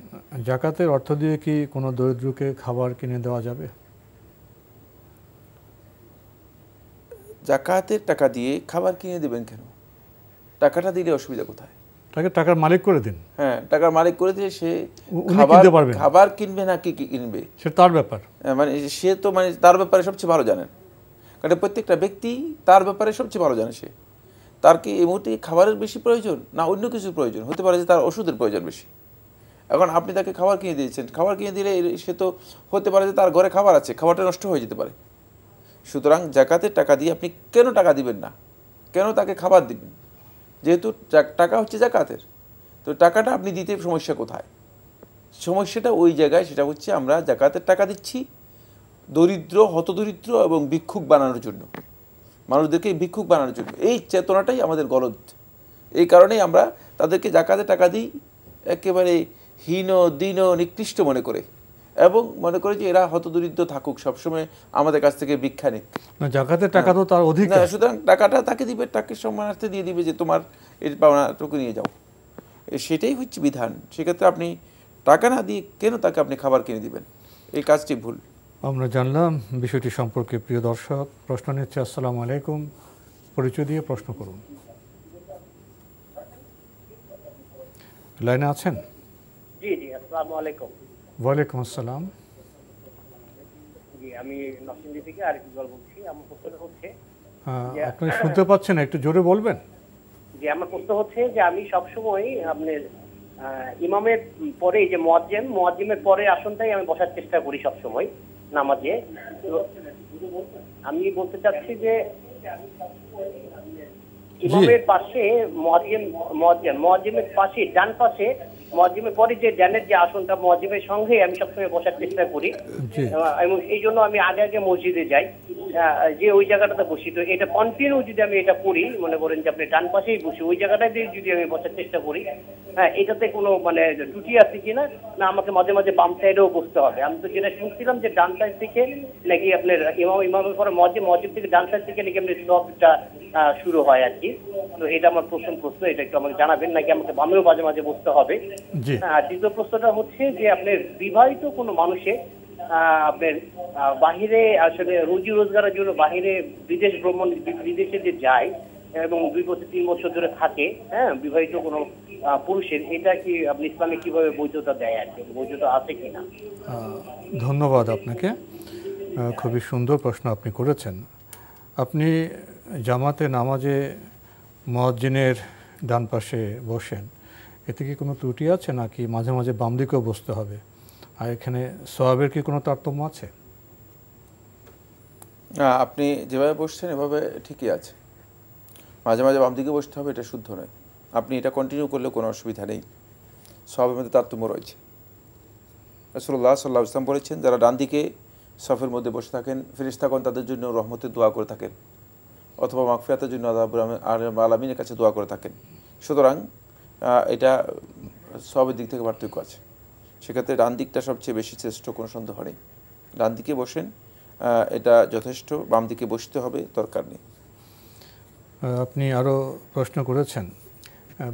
B: জাকাতের অর্থ দিয়ে কি কোনো দরিদ্রকে খাবার কিনে দেওয়া যাবে
C: জাকাতের টাকা দিয়ে খাবার কিনে দেবেন কেন টাকাটা দিলে অসুবিধা কোথায়
B: তাকে টাকার মালিক করে দিন
C: হ্যাঁ টাকার মালিক করে দিলে সে খাবার খাবার কিনবে না কি কিনবে সে তার ব্যাপার হ্যাঁ, মানে সে তো মানে তার ব্যাপারে সবচেয়ে ভালো জানেন কারণ প্রত্যেকটা ব্যক্তি তার ব্যাপারে সবচেয়ে ভালো জানে সে তার কি এই মুহূর্তে খাবারের বেশি প্রয়োজন না অন্য কিছুর প্রয়োজন হতে পারে যে তার ওষুধের প্রয়োজন বেশি এখন আপনি তাকে খাবার কিনে দিয়েছেন খাবার কিনে দিলে সে তো হতে পারে যে তার ঘরে খাবার আছে খাবারটা নষ্ট হয়ে যেতে পারে সুতরাং জাকাতের টাকা দিয়ে আপনি কেন টাকা দিবেন না কেন তাকে খাবার দিবেন যেহেতু টাকা হচ্ছে জাকাতের তো টাকাটা আপনি দিতে সমস্যা কোথায় সমস্যাটা ওই জায়গায় সেটা হচ্ছে আমরা জাকাতের টাকা দিচ্ছি দরিদ্র হতদরিদ্র এবং ভিক্ষুক বানানোর জন্য মানুষদেরকে ভিক্ষুক বানানোর জন্য এই চেতনাটাই আমাদের গলদ এই কারণেই আমরা তাদেরকে জাকাতে টাকা দিই একেবারে হীন দীন নিকৃষ্ট মনে করে এবং মনে করে যে এরা হতদরিদ্র থাকুক সবসময় আমাদের কাছ থেকে ভিক্ষা নিক জাকাতের টাকা তো তার অধিক সুতরাং টাকাটা তাকে দিবে তাকে সম্মানার্থে দিয়ে দিবে যে তোমার এর পাওনাটুকু নিয়ে যাও সেটাই হচ্ছে বিধান সেক্ষেত্রে আপনি টাকা না দিয়ে কেন তাকে আপনি খাবার কিনে দিবেন এই কাজটি ভুল
B: আমরা জানলাম বিষয়টি সম্পর্কে প্রিয় দর্শক প্রশ্ন নিচ্ছে আসসালামু আলাইকুম পরিচয় দিয়ে প্রশ্ন করুন লাইনে আছেন
H: জি জি আসসালামু আলাইকুম
B: ওয়ালাইকুম আসসালাম
H: আমি নরসিংদী থেকে আর আরিফ ইকবাল বলছি আমার প্রশ্ন হচ্ছে
B: আপনি শুনতে পাচ্ছেন একটু জোরে বলবেন
H: যে আমার প্রশ্ন হচ্ছে যে আমি সব সময় আপনার ইমামের পরে যে মোয়াজ্জেম মোয়াজ্জেমের পরে আসনটাই আমি বসার চেষ্টা করি সব সময় নামাজে আমি বলতে চাচ্ছি যে ইমামের পাশে মোয়াজ্জেম মোয়াজ্জেম মোয়াজ্জেমের পাশে ডান পাশে মজিমের পরে যে জ্ঞানের যে আসনটা মজিমের সঙ্গে আমি সবসময় বসার চেষ্টা করি এবং এই জন্য আমি আগে আগে মসজিদে যাই যে ওই জায়গাটাতে বসি তো এটা কন্টিনিউ যদি আমি এটা করি মনে করেন যে আপনি ডান পাশেই বসি ওই জায়গাটাতে যদি আমি বসার চেষ্টা করি হ্যাঁ এটাতে কোনো মানে ত্রুটি আছে কিনা না আমাকে মাঝে মাঝে বাম সাইডেও বসতে হবে আমি তো যেটা শুনছিলাম যে ডান সাইড থেকে নাকি আপনার ইমাম ইমামের পরে মজিদ মসজিদ থেকে ডান সাইড থেকে নাকি আপনার সবটা শুরু হয় আর কি তো এটা আমার প্রথম প্রশ্ন এটা একটু আমাকে জানাবেন নাকি আমাকে বামেও মাঝে মাঝে বসতে হবে
B: দ্বিতীয়
H: প্রশ্নটা হচ্ছে যে আপনার বিবাহিত কোনো মানুষে আপনার বাহিরে আসলে রুজি রোজগারের জন্য বাহিরে বিদেশ ভ্রমণ বিদেশে যে যায় এবং দুই বছর তিন বছর ধরে থাকে হ্যাঁ বিবাহিত কোনো পুরুষের এটা কি আপনি ইসলামে কিভাবে বৈধতা দেয় আর কি বৈধতা আছে কিনা
B: ধন্যবাদ আপনাকে খুবই সুন্দর প্রশ্ন আপনি করেছেন আপনি জামাতে নামাজে মহাজ্জিনের ডান পাশে বসেন এতে কি কোনো ত্রুটি আছে নাকি মাঝে মাঝে বাম দিকেও বসতে হবে আর এখানে সবাবের কি কোনো তারতম্য আছে
C: আপনি যেভাবে বসছেন এভাবে ঠিকই আছে মাঝে মাঝে বাম দিকে বসতে হবে এটা শুদ্ধ নয় আপনি এটা কন্টিনিউ করলে কোনো অসুবিধা নেই সবের মধ্যে তারতম্য রয়েছে রসুল্লাহ সাল্লাহ ইসলাম বলেছেন যারা ডান দিকে সফের মধ্যে বসে থাকেন থাকেন তাদের জন্য রহমতের দোয়া করে থাকেন অথবা মাকফিয়াতের জন্য আলামিনের কাছে দোয়া করে থাকেন সুতরাং এটা সবের দিক থেকে পার্থক্য আছে সেক্ষেত্রে ডান দিকটা সবচেয়ে বেশি শ্রেষ্ঠ কোনো সন্দেহ নেই ডান দিকে বসেন এটা যথেষ্ট বাম দিকে বসতে হবে দরকার নেই
B: আপনি আরও প্রশ্ন করেছেন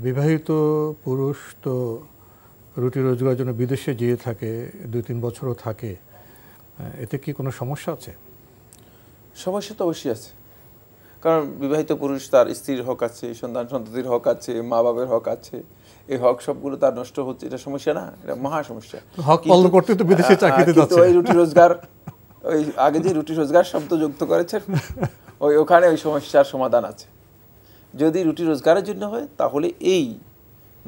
B: বিবাহিত পুরুষ তো রুটি রোজগারের জন্য বিদেশে যেয়ে থাকে দুই তিন বছরও থাকে এতে কি কোনো সমস্যা আছে
C: সমস্যা তো অবশ্যই আছে কারণ বিবাহিত পুরুষ তার স্ত্রীর হক আছে সন্তান সন্ততির হক আছে মা বাবার হক আছে এই হক সবগুলো তার নষ্ট হচ্ছে এটা সমস্যা না এটা মহা সমস্যা হক পালন করতে তো বিদেশে হ্যাঁ, হ্যাঁ, চাকরিতে যাচ্ছে ওই রুটি রোজগার ওই আগে যে রুটি রোজগার শব্দ যুক্ত করেছেন ওই ওখানে ওই সমস্যার সমাধান আছে যদি রুটি রোজগারের জন্য হয় তাহলে এই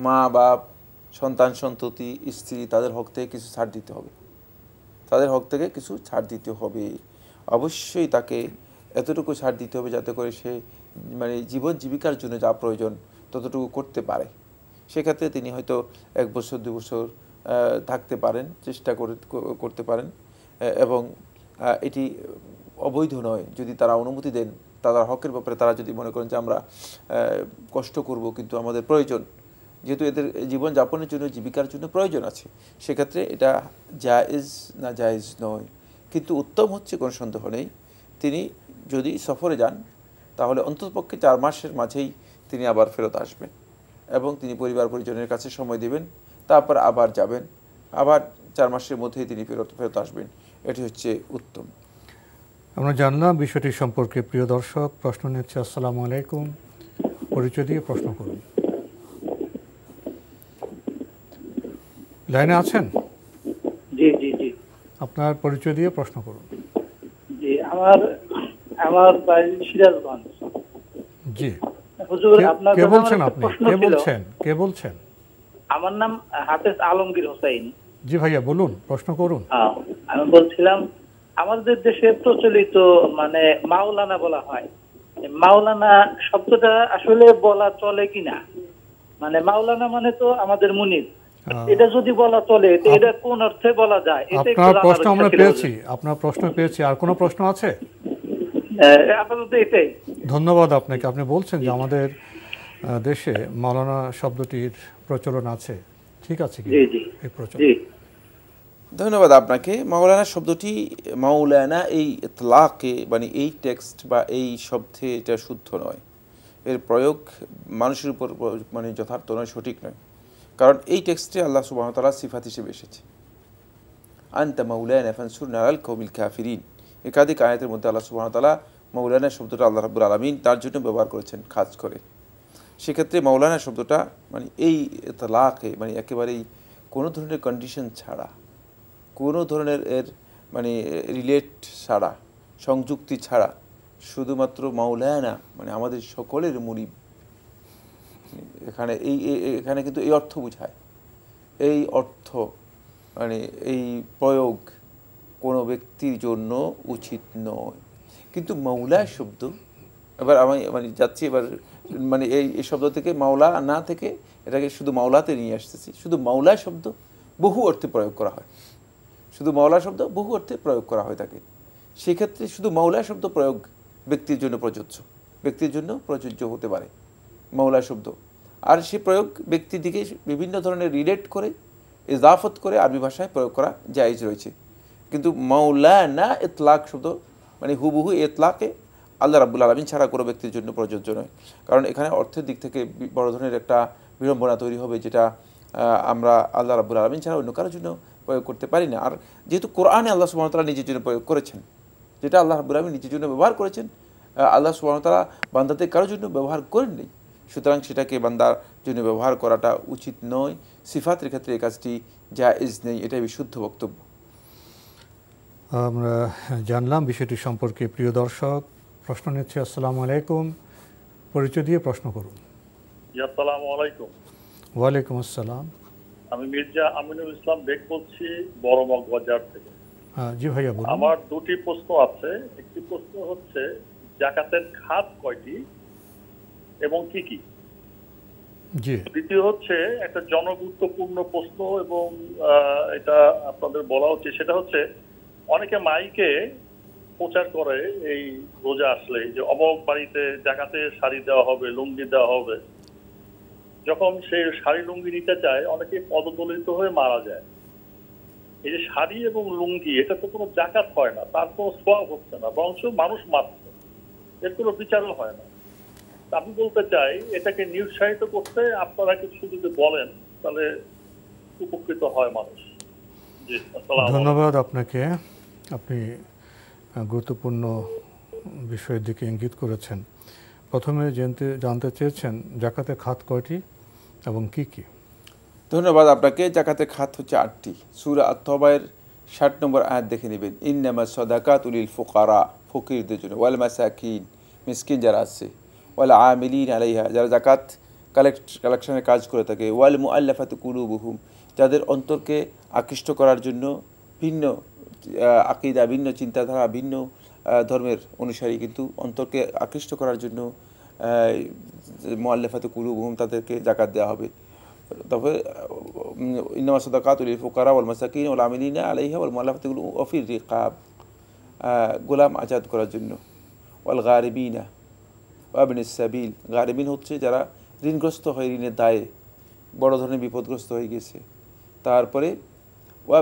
C: মা বাপ সন্তান সন্ততি স্ত্রী তাদের হক থেকে কিছু ছাড় দিতে হবে তাদের হক থেকে কিছু ছাড় দিতে হবে অবশ্যই তাকে এতটুকু ছাড় দিতে হবে যাতে করে সে মানে জীবন জীবিকার জন্য যা প্রয়োজন ততটুকু করতে পারে সেক্ষেত্রে তিনি হয়তো এক বছর দু বছর থাকতে পারেন চেষ্টা করে করতে পারেন এবং এটি অবৈধ নয় যদি তারা অনুমতি দেন তারা হকের ব্যাপারে তারা যদি মনে করেন যে আমরা কষ্ট করব কিন্তু আমাদের প্রয়োজন যেহেতু এদের জীবনযাপনের জন্য জীবিকার জন্য প্রয়োজন আছে সেক্ষেত্রে এটা জায়েজ না জায়েজ নয় কিন্তু উত্তম হচ্ছে কোনো সন্দেহ নেই তিনি যদি সফরে যান তাহলে অন্ততপক্ষে চার মাসের মাঝেই তিনি আবার ফেরত আসবেন এবং তিনি পরিবার পরিজনের কাছে সময় দেবেন তারপর আবার যাবেন আবার চার মাসের মধ্যেই তিনি ফেরত ফেরত আসবেন এটি হচ্ছে উত্তম
B: আমরা জানলাম বিষয়টি সম্পর্কে প্রিয় দর্শক প্রশ্ন নিচ্ছে আসসালামু আলাইকুম পরিচয় দিয়ে প্রশ্ন করুন লাইনে আছেন জি জি জি আপনার পরিচয় দিয়ে প্রশ্ন করুন
A: আমার আমার বাড়ি সিরাজগঞ্জ জি হুজুর আপনার কে বলছেন আপনি কে বলছেন কে বলছেন আমার নাম হাফেজ আলমগীর
B: জি ভাইয়া বলুন প্রশ্ন করুন
A: আমি বলছিলাম আমাদের দেশে প্রচলিত মানে মাওলানা বলা হয় মাওলানা শব্দটা আসলে বলা চলে কিনা মানে মাওলানা মানে তো আমাদের মুনির এটা যদি বলা চলে এটা কোন অর্থে বলা যায় আপনার
B: প্রশ্ন আমরা পেয়েছি আপনার প্রশ্ন পেয়েছি আর কোন প্রশ্ন আছে আপাতত ধন্যবাদ আপনাকে আপনি বলছেন যে আমাদের দেশে মালানা শব্দটির প্রচলন আছে ঠিক
C: আছে ধন্যবাদ আপনাকে মাওলানা শব্দটি মাওলানা এই তলাকে মানে এই টেক্সট বা এই শব্দে এটা শুদ্ধ নয় এর প্রয়োগ মানুষের উপর মানে যথার্থ নয় সঠিক নয় কারণ এই টেক্সটে আল্লাহ সুবাহতালা সিফাত হিসেবে এসেছে আন্তা মাউলায়না ফানসুর নারাল কৌমিল কাফিরিন একাধিক আয়াতের মধ্যে আল্লাহ সুবাহতালা মৌলানা শব্দটা আল্লাহ রাবুল আলমিন তার জন্য ব্যবহার করেছেন খাজ করে সেক্ষেত্রে মৌলানা শব্দটা মানে এই তালাকে মানে একেবারেই কোনো ধরনের কন্ডিশন ছাড়া কোনো ধরনের এর মানে রিলেট ছাড়া সংযুক্তি ছাড়া শুধুমাত্র মাওলানা মানে আমাদের সকলের মুড়ি এখানে এই এখানে কিন্তু এই অর্থ বোঝায় এই অর্থ মানে এই প্রয়োগ কোনো ব্যক্তির জন্য উচিত নয় কিন্তু মৌলা শব্দ এবার আমি মানে যাচ্ছি এবার মানে এই এই শব্দ থেকে মাওলা না থেকে এটাকে শুধু মাওলাতে নিয়ে আসতেছি শুধু মাওলা শব্দ বহু অর্থে প্রয়োগ করা হয় শুধু মাওলা শব্দ বহু অর্থে প্রয়োগ করা হয় থাকে সেক্ষেত্রে শুধু মাওলা শব্দ প্রয়োগ ব্যক্তির জন্য প্রযোজ্য ব্যক্তির জন্য প্রযোজ্য হতে পারে মাওলা শব্দ আর সে প্রয়োগ ব্যক্তির দিকে বিভিন্ন ধরনের রিলেট করে ইজাফত করে আরবি ভাষায় প্রয়োগ করা জায়জ রয়েছে কিন্তু মাওলানা এতলাক শব্দ মানে হুবহু এতলাকে আল্লাহ রাবুল আলমিন ছাড়া কোনো ব্যক্তির জন্য প্রযোজ্য নয় কারণ এখানে অর্থের দিক থেকে বড় ধরনের একটা বিড়ম্বনা তৈরি হবে যেটা আমরা আল্লাহ রাবুল আলমিন ছাড়া অন্য কারোর জন্য প্রয়োগ করতে পারি না আর যেহেতু কোরআনে আল্লাহ সুবাহতালা নিজের জন্য প্রয়োগ করেছেন যেটা আল্লাহ রাবুল আলমিন নিজের জন্য ব্যবহার করেছেন আল্লাহ সুবাহতালা বান্দাতে কারোর জন্য ব্যবহার করেননি সুতরাং সেটাকে বান্দার জন্য ব্যবহার করাটা উচিত নয় সিফাতের ক্ষেত্রে এই কাজটি যা ইজ নেই এটাই বিশুদ্ধ বক্তব্য
B: আমরা জানলাম বিষয়টি সম্পর্কে প্রিয় দর্শক প্রশ্ন নিচ্ছে আসসালাম আলাইকুম পরিচয় দিয়ে প্রশ্ন করুন ওয়ালাইকুম আসসালাম
D: আমি মির্জা আমিনুল ইসলাম বেগ বলছি বড়মগ বাজার থেকে
B: জি ভাইয়া বলুন আমার
D: দুটি প্রশ্ন আছে একটি প্রশ্ন হচ্ছে জাকাতের খাত কয়টি এবং কি কি জি দ্বিতীয় হচ্ছে একটা জনগুরুত্বপূর্ণ প্রশ্ন এবং এটা আপনাদের বলা হচ্ছে সেটা হচ্ছে অনেকে মাইকে প্রচার করে এই রোজা আসলে যে অবক বাড়িতে জাকাতে শাড়ি দেওয়া হবে লুঙ্গি দেওয়া হবে যখন সে শাড়ি লুঙ্গি নিতে চায় অনেকে পদদলিত হয়ে মারা যায় এই যে শাড়ি এবং লুঙ্গি এটা তো কোনো জাকাত হয় না তার কোনো সোয়াব হচ্ছে না বরঞ্চ মানুষ মারছে এর কোনো বিচারও হয় না আমি বলতে চাই এটাকে নিরুৎসাহিত করতে আপনারা কিছু যদি বলেন তাহলে উপকৃত হয় মানুষ ধন্যবাদ
B: আপনাকে আপনি গুরুত্বপূর্ণ বিষয়ের দিকে ইঙ্গিত করেছেন প্রথমে জানতে জানতে চেয়েছেন জাকাতে খাত কয়টি এবং কি কি
C: ধন্যবাদ আপনাকে জাকাতে খাত হচ্ছে আটটি সুরা আত্মবায়ের ষাট নম্বর আয়াত দেখে নেবেন ইন্নামা সদাকাত উলিল ফোকারা ফকিরদের জন্য ওয়াল মাসাকিন মিসকিন যারা আছে ওয়াল আমিলিন আলাইহা যারা জাকাত কালেকশনের কাজ করে থাকে ওয়াল মু মুআল্লাফাত কুলুবুহুম যাদের অন্তরকে আকৃষ্ট করার জন্য ভিন্ন আকিদা ভিন্ন চিন্তাধারা ভিন্ন ধর্মের অনুসারী কিন্তু অন্তরকে আকৃষ্ট করার জন্য মোয়াল্লেফাতে কুরুভূম তাদেরকে জাকাত দেওয়া হবে তবে ইনামা সদাকাত উল ফোকারা ওল মাসাকিন ওল আমিনা আলাইহা ওল মোয়াল্লাফাতুল অফির রিকাব গোলাম আজাদ করার জন্য ওয়াল গারিবিনা ওয়াবিন সাবিল গারিবিন হচ্ছে যারা ঋণগ্রস্ত হয় ঋণের দায়ে বড় ধরনের বিপদগ্রস্ত হয়ে গেছে তারপরে ওয়া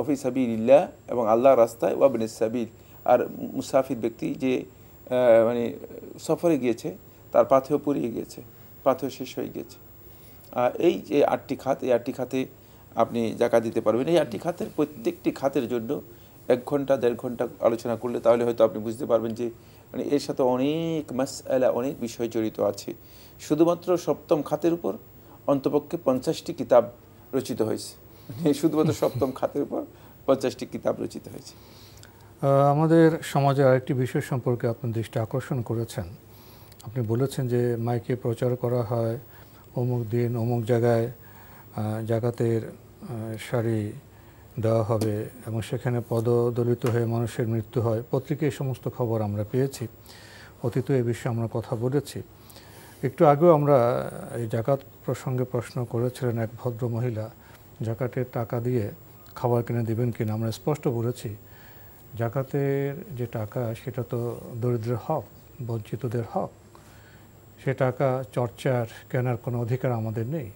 C: অফি ইল্লা এবং আল্লাহ রাস্তায় ওয়া বিনিস সাবির আর মুসাফির ব্যক্তি যে মানে সফরে গিয়েছে তার পাথেও পুরিয়ে গিয়েছে পাথেও শেষ হয়ে গিয়েছে আর এই যে আটটি খাত এই আটটি খাতে আপনি জাকা দিতে পারবেন এই আটটি খাতের প্রত্যেকটি খাতের জন্য এক ঘন্টা দেড় ঘন্টা আলোচনা করলে তাহলে হয়তো আপনি বুঝতে পারবেন যে মানে এর সাথে অনেক মাসআলা অনেক বিষয় জড়িত আছে শুধুমাত্র সপ্তম খাতের উপর অন্তপক্ষে পঞ্চাশটি কিতাব রচিত হয়েছে মানে শুধুমাত্র সপ্তম খাতের উপর পঞ্চাশটি কিতাব রচিত হয়েছে
B: আমাদের সমাজে আরেকটি বিষয় সম্পর্কে আপনার দৃষ্টি আকর্ষণ করেছেন আপনি বলেছেন যে মাইকে প্রচার করা হয় অমুক দিন অমুক জায়গায় জাগাতের শাড়ি দেওয়া হবে এবং সেখানে পদদলিত হয়ে মানুষের মৃত্যু হয় পত্রিকায় সমস্ত খবর আমরা পেয়েছি অতীত এ বিষয়ে আমরা কথা বলেছি একটু আগেও আমরা এই জাকাত প্রসঙ্গে প্রশ্ন করেছিলেন এক ভদ্র মহিলা জাকাতের টাকা দিয়ে খাবার কিনে দেবেন কিনা আমরা স্পষ্ট বলেছি জাকাতের যে টাকা সেটা তো দরিদ্রের হক বঞ্চিতদের হক সে টাকা চর্চার কেনার কোনো অধিকার আমাদের নেই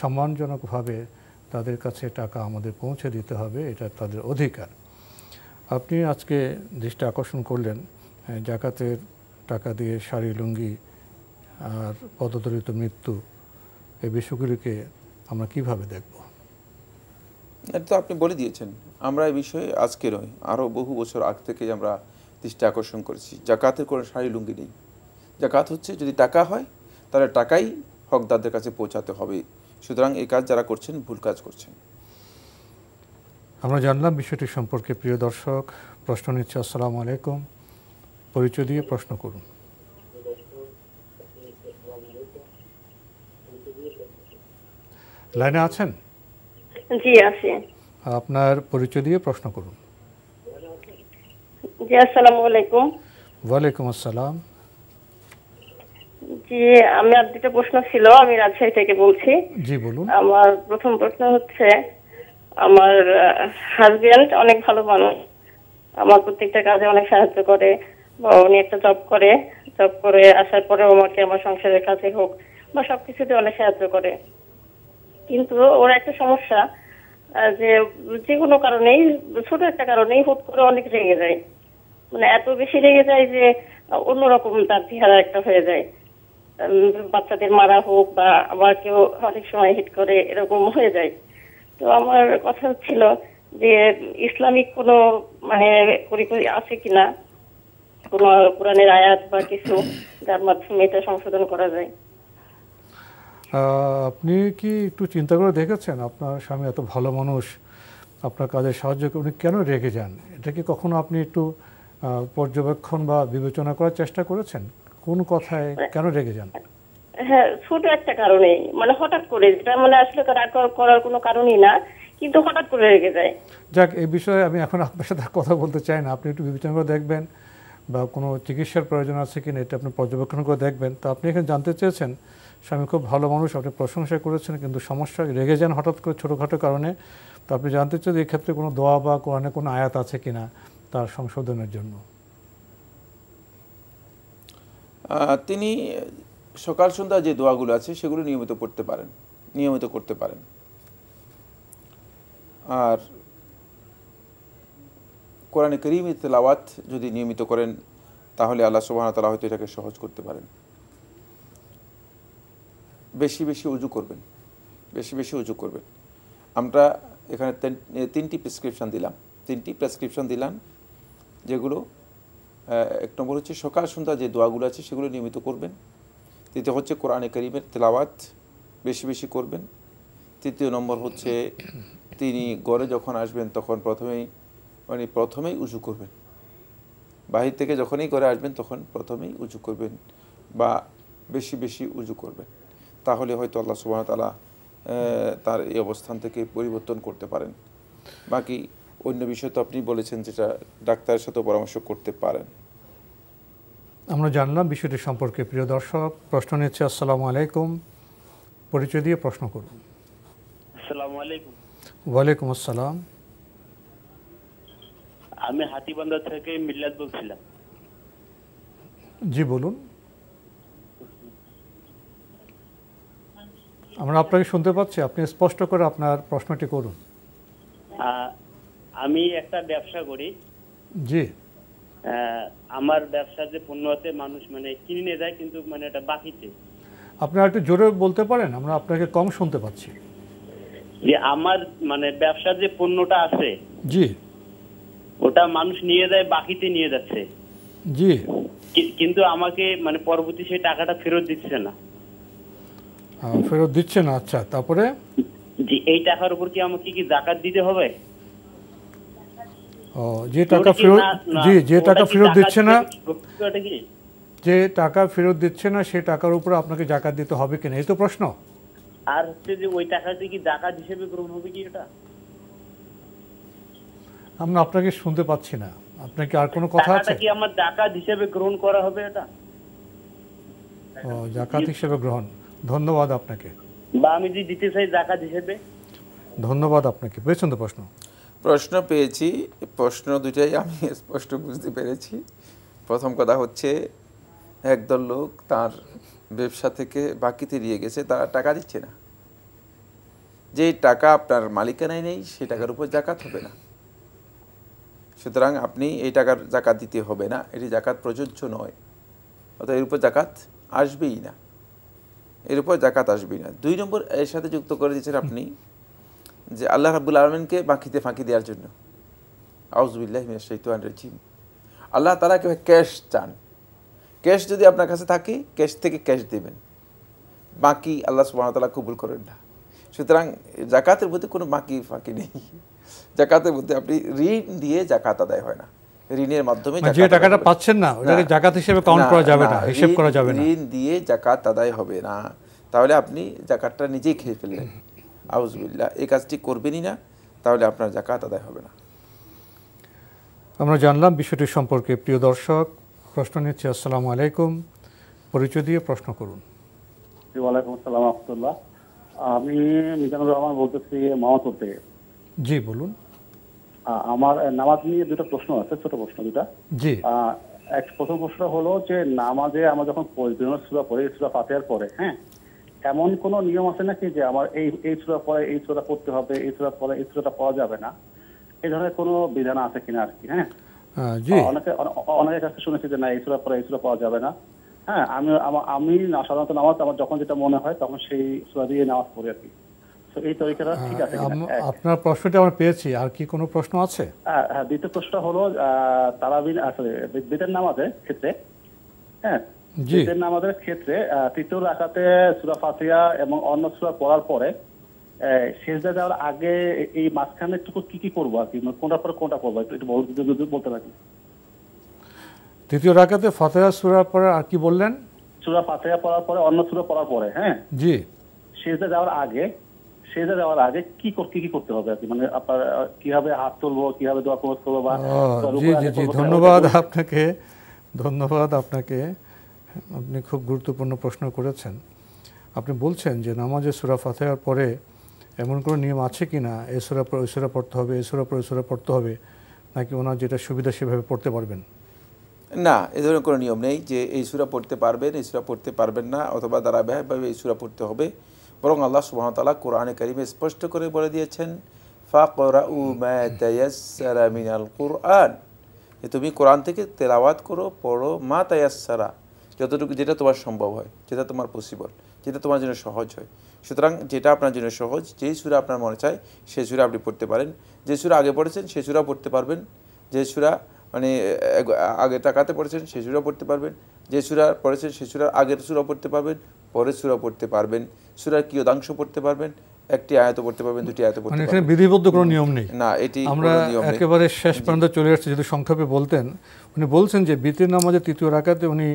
B: সম্মানজনকভাবে তাদের কাছে টাকা আমাদের পৌঁছে দিতে হবে এটা তাদের অধিকার আপনি আজকে দৃষ্টি আকর্ষণ করলেন জাকাতের টাকা দিয়ে শাড়ি লুঙ্গি আর পদতরিত মৃত্যু এই বিষয়গুলিকে আমরা কিভাবে দেখব
C: এটা তো আপনি বলে দিয়েছেন আমরা এই বিষয়ে আজকে নয় আরও বহু বছর আগ থেকে আমরা দৃষ্টি আকর্ষণ করেছি জাকাতের কোনো শাড়ি লুঙ্গি নেই জাকাত হচ্ছে যদি টাকা হয় তাহলে টাকাই হকদারদের কাছে পৌঁছাতে হবে সুতরাং এই কাজ যারা করছেন ভুল কাজ করছেন
B: আমরা জানলাম বিষয়টি সম্পর্কে প্রিয় দর্শক প্রশ্ন নিচ্ছে আসসালামু আলাইকুম পরিচয় দিয়ে প্রশ্ন করুন লাইনে আছেন জি আছি আপনার পরিচয় দিয়ে প্রশ্ন করুন
E: জি আসসালামু আলাইকুম
B: ওয়ালাইকুম আসসালাম
E: জি আমি আর দুটো প্রশ্ন ছিল আমি রাজশাহী থেকে বলছি জি বলুন আমার প্রথম প্রশ্ন হচ্ছে আমার হাজবেন্ড অনেক ভালো মানুষ আমার প্রত্যেকটা কাজে অনেক সাহায্য করে বা উনি একটা জব করে জব করে আসার পরেও আমাকে আমার সংসারের কাছে হোক বা সবকিছুতে অনেক সাহায্য করে কিন্তু ওর একটা সমস্যা যে যে কোনো কারণেই ছোট একটা কারণেই হুট করে অনেক রেগে যায় মানে এত বেশি রেগে যায় যে অন্যরকম তার চেহারা একটা হয়ে যায় বাচ্চাদের মারা হোক বা আবার কেউ অনেক সময় হিট করে এরকম হয়ে যায় তো আমার কথা ছিল যে ইসলামিক কোনো মানে পরিকরি আছে কিনা কোনো কোরআনের আয়াত বা কিছু যার মাধ্যমে এটা সংশোধন করা যায়
B: আপনি কি একটু চিন্তা করে দেখেছেন আপনার স্বামী এত ভালো মানুষ আপনার কাজের সাহায্য উনি কেন রেগে যান এটা কি কখনো আপনি একটু পর্যবেক্ষণ বা বিবেচনা করার চেষ্টা করেছেন কোন কথায় কেন রেগে যান
E: হ্যাঁ ছোট একটা কারণে মানে হঠাৎ করে যেটা মানে আসলে করার কোনো কারণই না কিন্তু হঠাৎ করে রেগে যায়
B: যাক এই বিষয়ে আমি এখন আপনার সাথে কথা বলতে চাই না আপনি একটু বিবেচনা করে দেখবেন বা কোনো চিকিৎসার প্রয়োজন আছে কিনা এটা আপনি পর্যবেক্ষণ করে দেখবেন তো আপনি এখানে জানতে চেয়েছেন স্বামী খুব ভালো মানুষ আপনি প্রশংসা করেছেন কিন্তু সমস্যা রেগে যান হঠাৎ করে ছোটোখাটো কারণে তো আপনি জানতে চান যে এক্ষেত্রে কোনো দোয়া বা কোরআনে কোনো আয়াত আছে কি না তার সংশোধনের জন্য
C: তিনি সকাল সন্ধ্যা যে দোয়াগুলো আছে সেগুলো নিয়মিত পড়তে পারেন নিয়মিত করতে পারেন আর কোরআনে করিম ইতলাওয়াত যদি নিয়মিত করেন তাহলে আল্লাহ তালা হয়তো এটাকে সহজ করতে পারেন বেশি বেশি উজু করবেন বেশি বেশি উজু করবেন আমরা এখানে তিনটি প্রেসক্রিপশান দিলাম তিনটি প্রেসক্রিপশান দিলাম যেগুলো এক নম্বর হচ্ছে সকাল সন্ধ্যা যে দোয়াগুলো আছে সেগুলো নিয়মিত করবেন তৃতীয় হচ্ছে কোরআনে করিমের তেলাওয়াত বেশি বেশি করবেন তৃতীয় নম্বর হচ্ছে তিনি গড়ে যখন আসবেন তখন প্রথমেই মানে প্রথমেই উঁচু করবেন বাহির থেকে যখনই ঘরে আসবেন তখন প্রথমেই উঁচু করবেন বা বেশি বেশি উঁচু করবেন তাহলে হয়তো আল্লাহ সুবাহ তালা তার এই অবস্থান থেকে পরিবর্তন করতে পারেন বাকি অন্য বিষয় তো আপনি বলেছেন যেটা ডাক্তারের সাথে পরামর্শ করতে পারেন
B: আমরা জানলাম বিষয়টি সম্পর্কে প্রিয় দর্শক প্রশ্ন নিচ্ছে আসসালামু আলাইকুম পরিচয় দিয়ে প্রশ্ন করুন ওয়ালাইকুম আসসালাম
A: আমি হাতিবান্ধা থেকে মিল্লাত বলছিলাম
B: জি বলুন আমরা আপনাকে শুনতে পাচ্ছি আপনি স্পষ্ট করে আপনার প্রশ্নটি করুন
H: আমি একটা ব্যবসা করি জি আমার ব্যবসা যে পণ্য আছে মানুষ মানে
A: কিনে যায় কিন্তু মানে এটা বাকিতে
B: আপনি একটু জোরে বলতে পারেন আমরা আপনাকে কম শুনতে পাচ্ছি
A: যে আমার মানে ব্যবসার যে পণ্যটা আছে জি ওটা মানুষ নিয়ে যায় বাকিতে নিয়ে যাচ্ছে জি কিন্তু আমাকে মানে পরবর্তী সেই টাকাটা ফেরত দিচ্ছে না
B: ফেরত দিচ্ছে না আচ্ছা তারপরে
A: জি এই টাকার উপর কি আমাকে কি জাকাত দিতে হবে
B: ও যে টাকা ফেরত জি যে টাকা ফেরত দিচ্ছে না যে টাকা ফেরত দিচ্ছে না সেই টাকার উপর আপনাকে জাকাত দিতে হবে কিনা এই তো প্রশ্ন
H: আর হচ্ছে যে ওই টাকাটি কি জাকাত হিসেবে গ্রহণ হবে কি এটা
B: আমরা আপনাকে শুনতে পাচ্ছি না আপনার কি আর কোনো কথা আছে কি
H: আমার জাকাত হিসেবে গ্রহণ করা হবে এটা
B: ও জাকাত হিসেবে গ্রহণ ধন্যবাদ আপনাকে
A: বা আমি যদি দিতে চাই জাকাত হিসেবে
B: ধন্যবাদ আপনাকে পেয়েছেন তো প্রশ্ন
C: প্রশ্ন পেয়েছি প্রশ্ন দুটাই আমি স্পষ্ট বুঝতে পেরেছি প্রথম কথা হচ্ছে একদল লোক তার ব্যবসা থেকে বাকিতে দিয়ে গেছে তারা টাকা দিচ্ছে না যে টাকা আপনার মালিকানায় নেই সে টাকার উপর জাকাত হবে না সুতরাং আপনি এই টাকার জাকাত দিতে হবে না এটি জাকাত প্রযোজ্য নয় অর্থাৎ এর উপর জাকাত আসবেই না এর উপর জাকাত আসবে না দুই নম্বর এর সাথে যুক্ত করে দিয়েছেন আপনি যে আল্লাহ রাবুল আলমিনকে বাঁকিতে ফাঁকি দেওয়ার জন্য আউজবিল্লাহ মিয়াশাইতুয়ান আল্লাহ তারা কেউ ক্যাশ চান ক্যাশ যদি আপনার কাছে থাকে ক্যাশ থেকে ক্যাশ দেবেন বাকি আল্লাহ সুবাহতাল্লাহ কবুল করেন না সুতরাং জাকাতের মধ্যে কোনো বাকি ফাঁকি নেই জাকাতের মধ্যে আপনি ঋণ দিয়ে জাকাত আদায় হয় না ঋণের মাধ্যমে মানে যে টাকাটা পাচ্ছেন না ওটাকে জাকাত হিসেবে কাউন্ট করা যাবে না হিসেব করা যাবে না ঋণ দিয়ে জাকাত আদায় হবে না তাহলে আপনি জাকাতটা নিজেই খেয়ে ফেললেন আউজবিল্লাহ এই কাজটি করবেনই না তাহলে আপনার জাকাত আদায় হবে না
B: আমরা জানলাম বিষয়টি সম্পর্কে প্রিয় দর্শক প্রশ্ন নিচ্ছি আসসালামু আলাইকুম পরিচয় দিয়ে প্রশ্ন করুন
D: ওয়ালাইকুম আসসালাম আফতুল্লাহ আমি মিজানুর রহমান বলতেছি মামাতপুর জি বলুন আমার নামাজ নিয়ে দুটো প্রশ্ন আছে ছোট প্রশ্ন দুটা জি এক প্রথম প্রশ্ন হলো যে নামাজে আমরা যখন বিভিন্ন সুরা পড়ে সুরা ফাতেহার পরে হ্যাঁ এমন কোন নিয়ম আছে নাকি যে আমার এই এই সুরা পরে এই সুরা পড়তে হবে এই সুরা পরে এই সুরাটা পাওয়া যাবে না এই ধরনের কোনো বিধান আছে কিনা আর কি হ্যাঁ অনেকে অনেকের কাছে শুনেছি যে না এই সুরা পরে এই সুরা পাওয়া যাবে না হ্যাঁ আমি আমি সাধারণত নামাজ আমার যখন যেটা মনে হয় তখন সেই সুরা দিয়ে নামাজ পড়ে আর কি এই তরিকাটা ঠিক আছে
B: আপনার প্রশ্নটা আমরা পেয়েছি আর কি কোনো প্রশ্ন আছে
D: হ্যাঁ দ্বিতীয় প্রশ্নটা হলো তারাবির আসলে বেদের নামাজের ক্ষেত্রে হ্যাঁ বেদের নামাজের ক্ষেত্রে তৃতীয় রাখাতে সুরা ফাতিয়া এবং অন্য সুরা পড়ার পরে শেষদা যাওয়ার আগে এই মাঝখানে টুকু কি কি করবো আর কি মানে কোনটার পরে কোনটা করবো একটু যদি বলতে পারি
B: তৃতীয় রাখাতে ফাতেহা সুরা পরে আর কি বললেন
D: সুরা ফাতেহা পড়ার পরে অন্য সুরা পড়ার পরে হ্যাঁ জি শেষদা যাওয়ার আগে সেজে যাওয়ার আগে কি করতে কি করতে হবে আর কি মানে আপনার কিভাবে হাত তুলবো কিভাবে দোয়া কবজ করবো বা জি জি জি ধন্যবাদ
B: আপনাকে ধন্যবাদ আপনাকে আপনি খুব গুরুত্বপূর্ণ প্রশ্ন করেছেন আপনি বলছেন যে নামাজে সুরা ফাতেহার পরে এমন কোনো নিয়ম আছে কি না এ সুরা ওই সুরা পড়তে হবে এ সুরা পর সুরা পড়তে হবে নাকি ওনার যেটা সুবিধা সেভাবে পড়তে পারবেন
C: না এ ধরনের কোনো নিয়ম নেই যে এই সুরা পড়তে পারবেন এই সুরা পড়তে পারবেন না অথবা দাঁড়াবে এই সুরা পড়তে হবে বরং আল্লাহ তালা কোরআনে করিমে স্পষ্ট করে বলে দিয়েছেন কোরআন যে তুমি কোরআন থেকে তেলাওয়াত করো পড়ো মা তায়াসারা যতটুকু যেটা তোমার সম্ভব হয় যেটা তোমার পসিবল যেটা তোমার জন্য সহজ হয় সুতরাং যেটা আপনার জন্য সহজ যেই সুরা আপনার মনে চায় সেই সুরা আপনি পড়তে পারেন যে সুরা আগে পড়েছেন সেই সুরা পড়তে পারবেন যে সুরা মানে আগে তাকাতে পড়েছেন সে সুরা পড়তে পারবেন যে সুরা পড়েছেন সে সুরার আগের সুরা পড়তে পারবেন পরের সুরা পড়তে পারবেন সুরার কি অধাংশ পড়তে পারবেন একটি আয়ত পড়তে পারবেন দুটি আয়ত পড়তে মানে এখানে বিধিবদ্ধ কোনো নিয়ম নেই না এটি আমরা একেবারে
B: শেষ পর্যন্ত চলে আসছে যদি সংক্ষেপে বলতেন উনি বলছেন যে বিতির নামাজের তৃতীয় রাকাতে উনি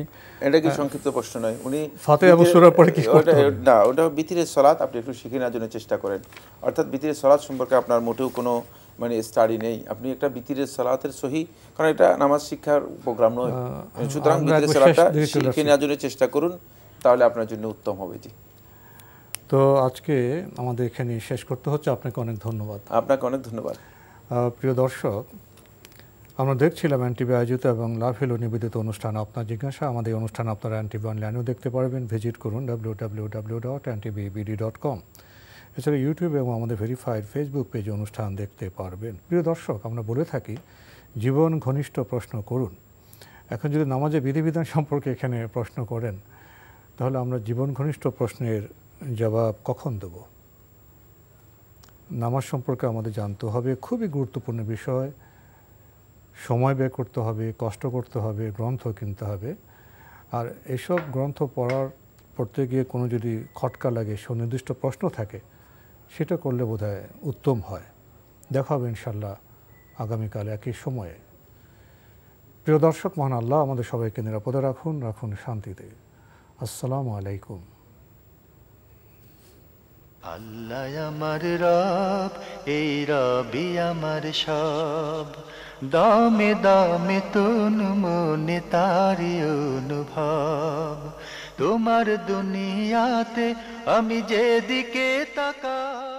B: এটা কি সংক্ষিপ্ত
C: প্রশ্ন নয় উনি ফাতে আবু সূরা পড়ে কি করতে না ওটা বিতিরের সালাত আপনি একটু শিখে নেওয়ার জন্য চেষ্টা করেন অর্থাৎ বিতিরের সালাত সম্পর্কে আপনার মোটেও কোনো মানে স্টাডি নেই আপনি একটা বিতিরের সালাতের সহি কারণ এটা নামাজ শিক্ষার প্রোগ্রাম নয় মানে সুতরাং বিতিরের সালাতটা শিখে নেওয়ার জন্য চেষ্টা করুন তাহলে আপনার জন্য উত্তম হবে জি
B: তো আজকে আমাদের এখানে শেষ করতে হচ্ছে আপনাকে অনেক ধন্যবাদ
C: আপনাকে অনেক ধন্যবাদ
B: প্রিয় দর্শক আমরা দেখছিলাম এনটিভি আয়োজিত এবং লাভ হেলো নিবেদিত অনুষ্ঠান আপনার জিজ্ঞাসা আমাদের অনুষ্ঠান আপনারা এনটিভি অনলাইনেও দেখতে পারবেন ভিজিট করুন W W W dot NTV BD dot com এছাড়া ইউটিউব এবং আমাদের ভেরিফাইড ফেসবুক পেজে অনুষ্ঠান দেখতে পারবেন প্রিয় দর্শক আমরা বলে থাকি জীবন ঘনিষ্ঠ প্রশ্ন করুন এখন যদি নামাজে বিধিবিধান সম্পর্কে এখানে প্রশ্ন করেন তাহলে আমরা জীবন ঘনিষ্ঠ প্রশ্নের জবাব কখন দেব নামাজ সম্পর্কে আমাদের জানতে হবে খুবই গুরুত্বপূর্ণ বিষয় সময় ব্যয় করতে হবে কষ্ট করতে হবে গ্রন্থ কিনতে হবে আর এসব গ্রন্থ পড়ার পড়তে গিয়ে কোনো যদি খটকা লাগে সুনির্দিষ্ট প্রশ্ন থাকে সেটা করলে বোধ উত্তম হয় দেখা হবে ইনশাল্লাহ আগামীকাল একই সময়ে প্রিয় দর্শক মহান আল্লাহ আমাদের সবাইকে নিরাপদে রাখুন রাখুন শান্তিতে আসসালামু আলাইকুম
A: আল্লাহ আমার রব এই রবি আমার সব দামে দামে তুন মনে তারি অনুভব তোমার দুনিয়াতে আমি যেদিকে তাকা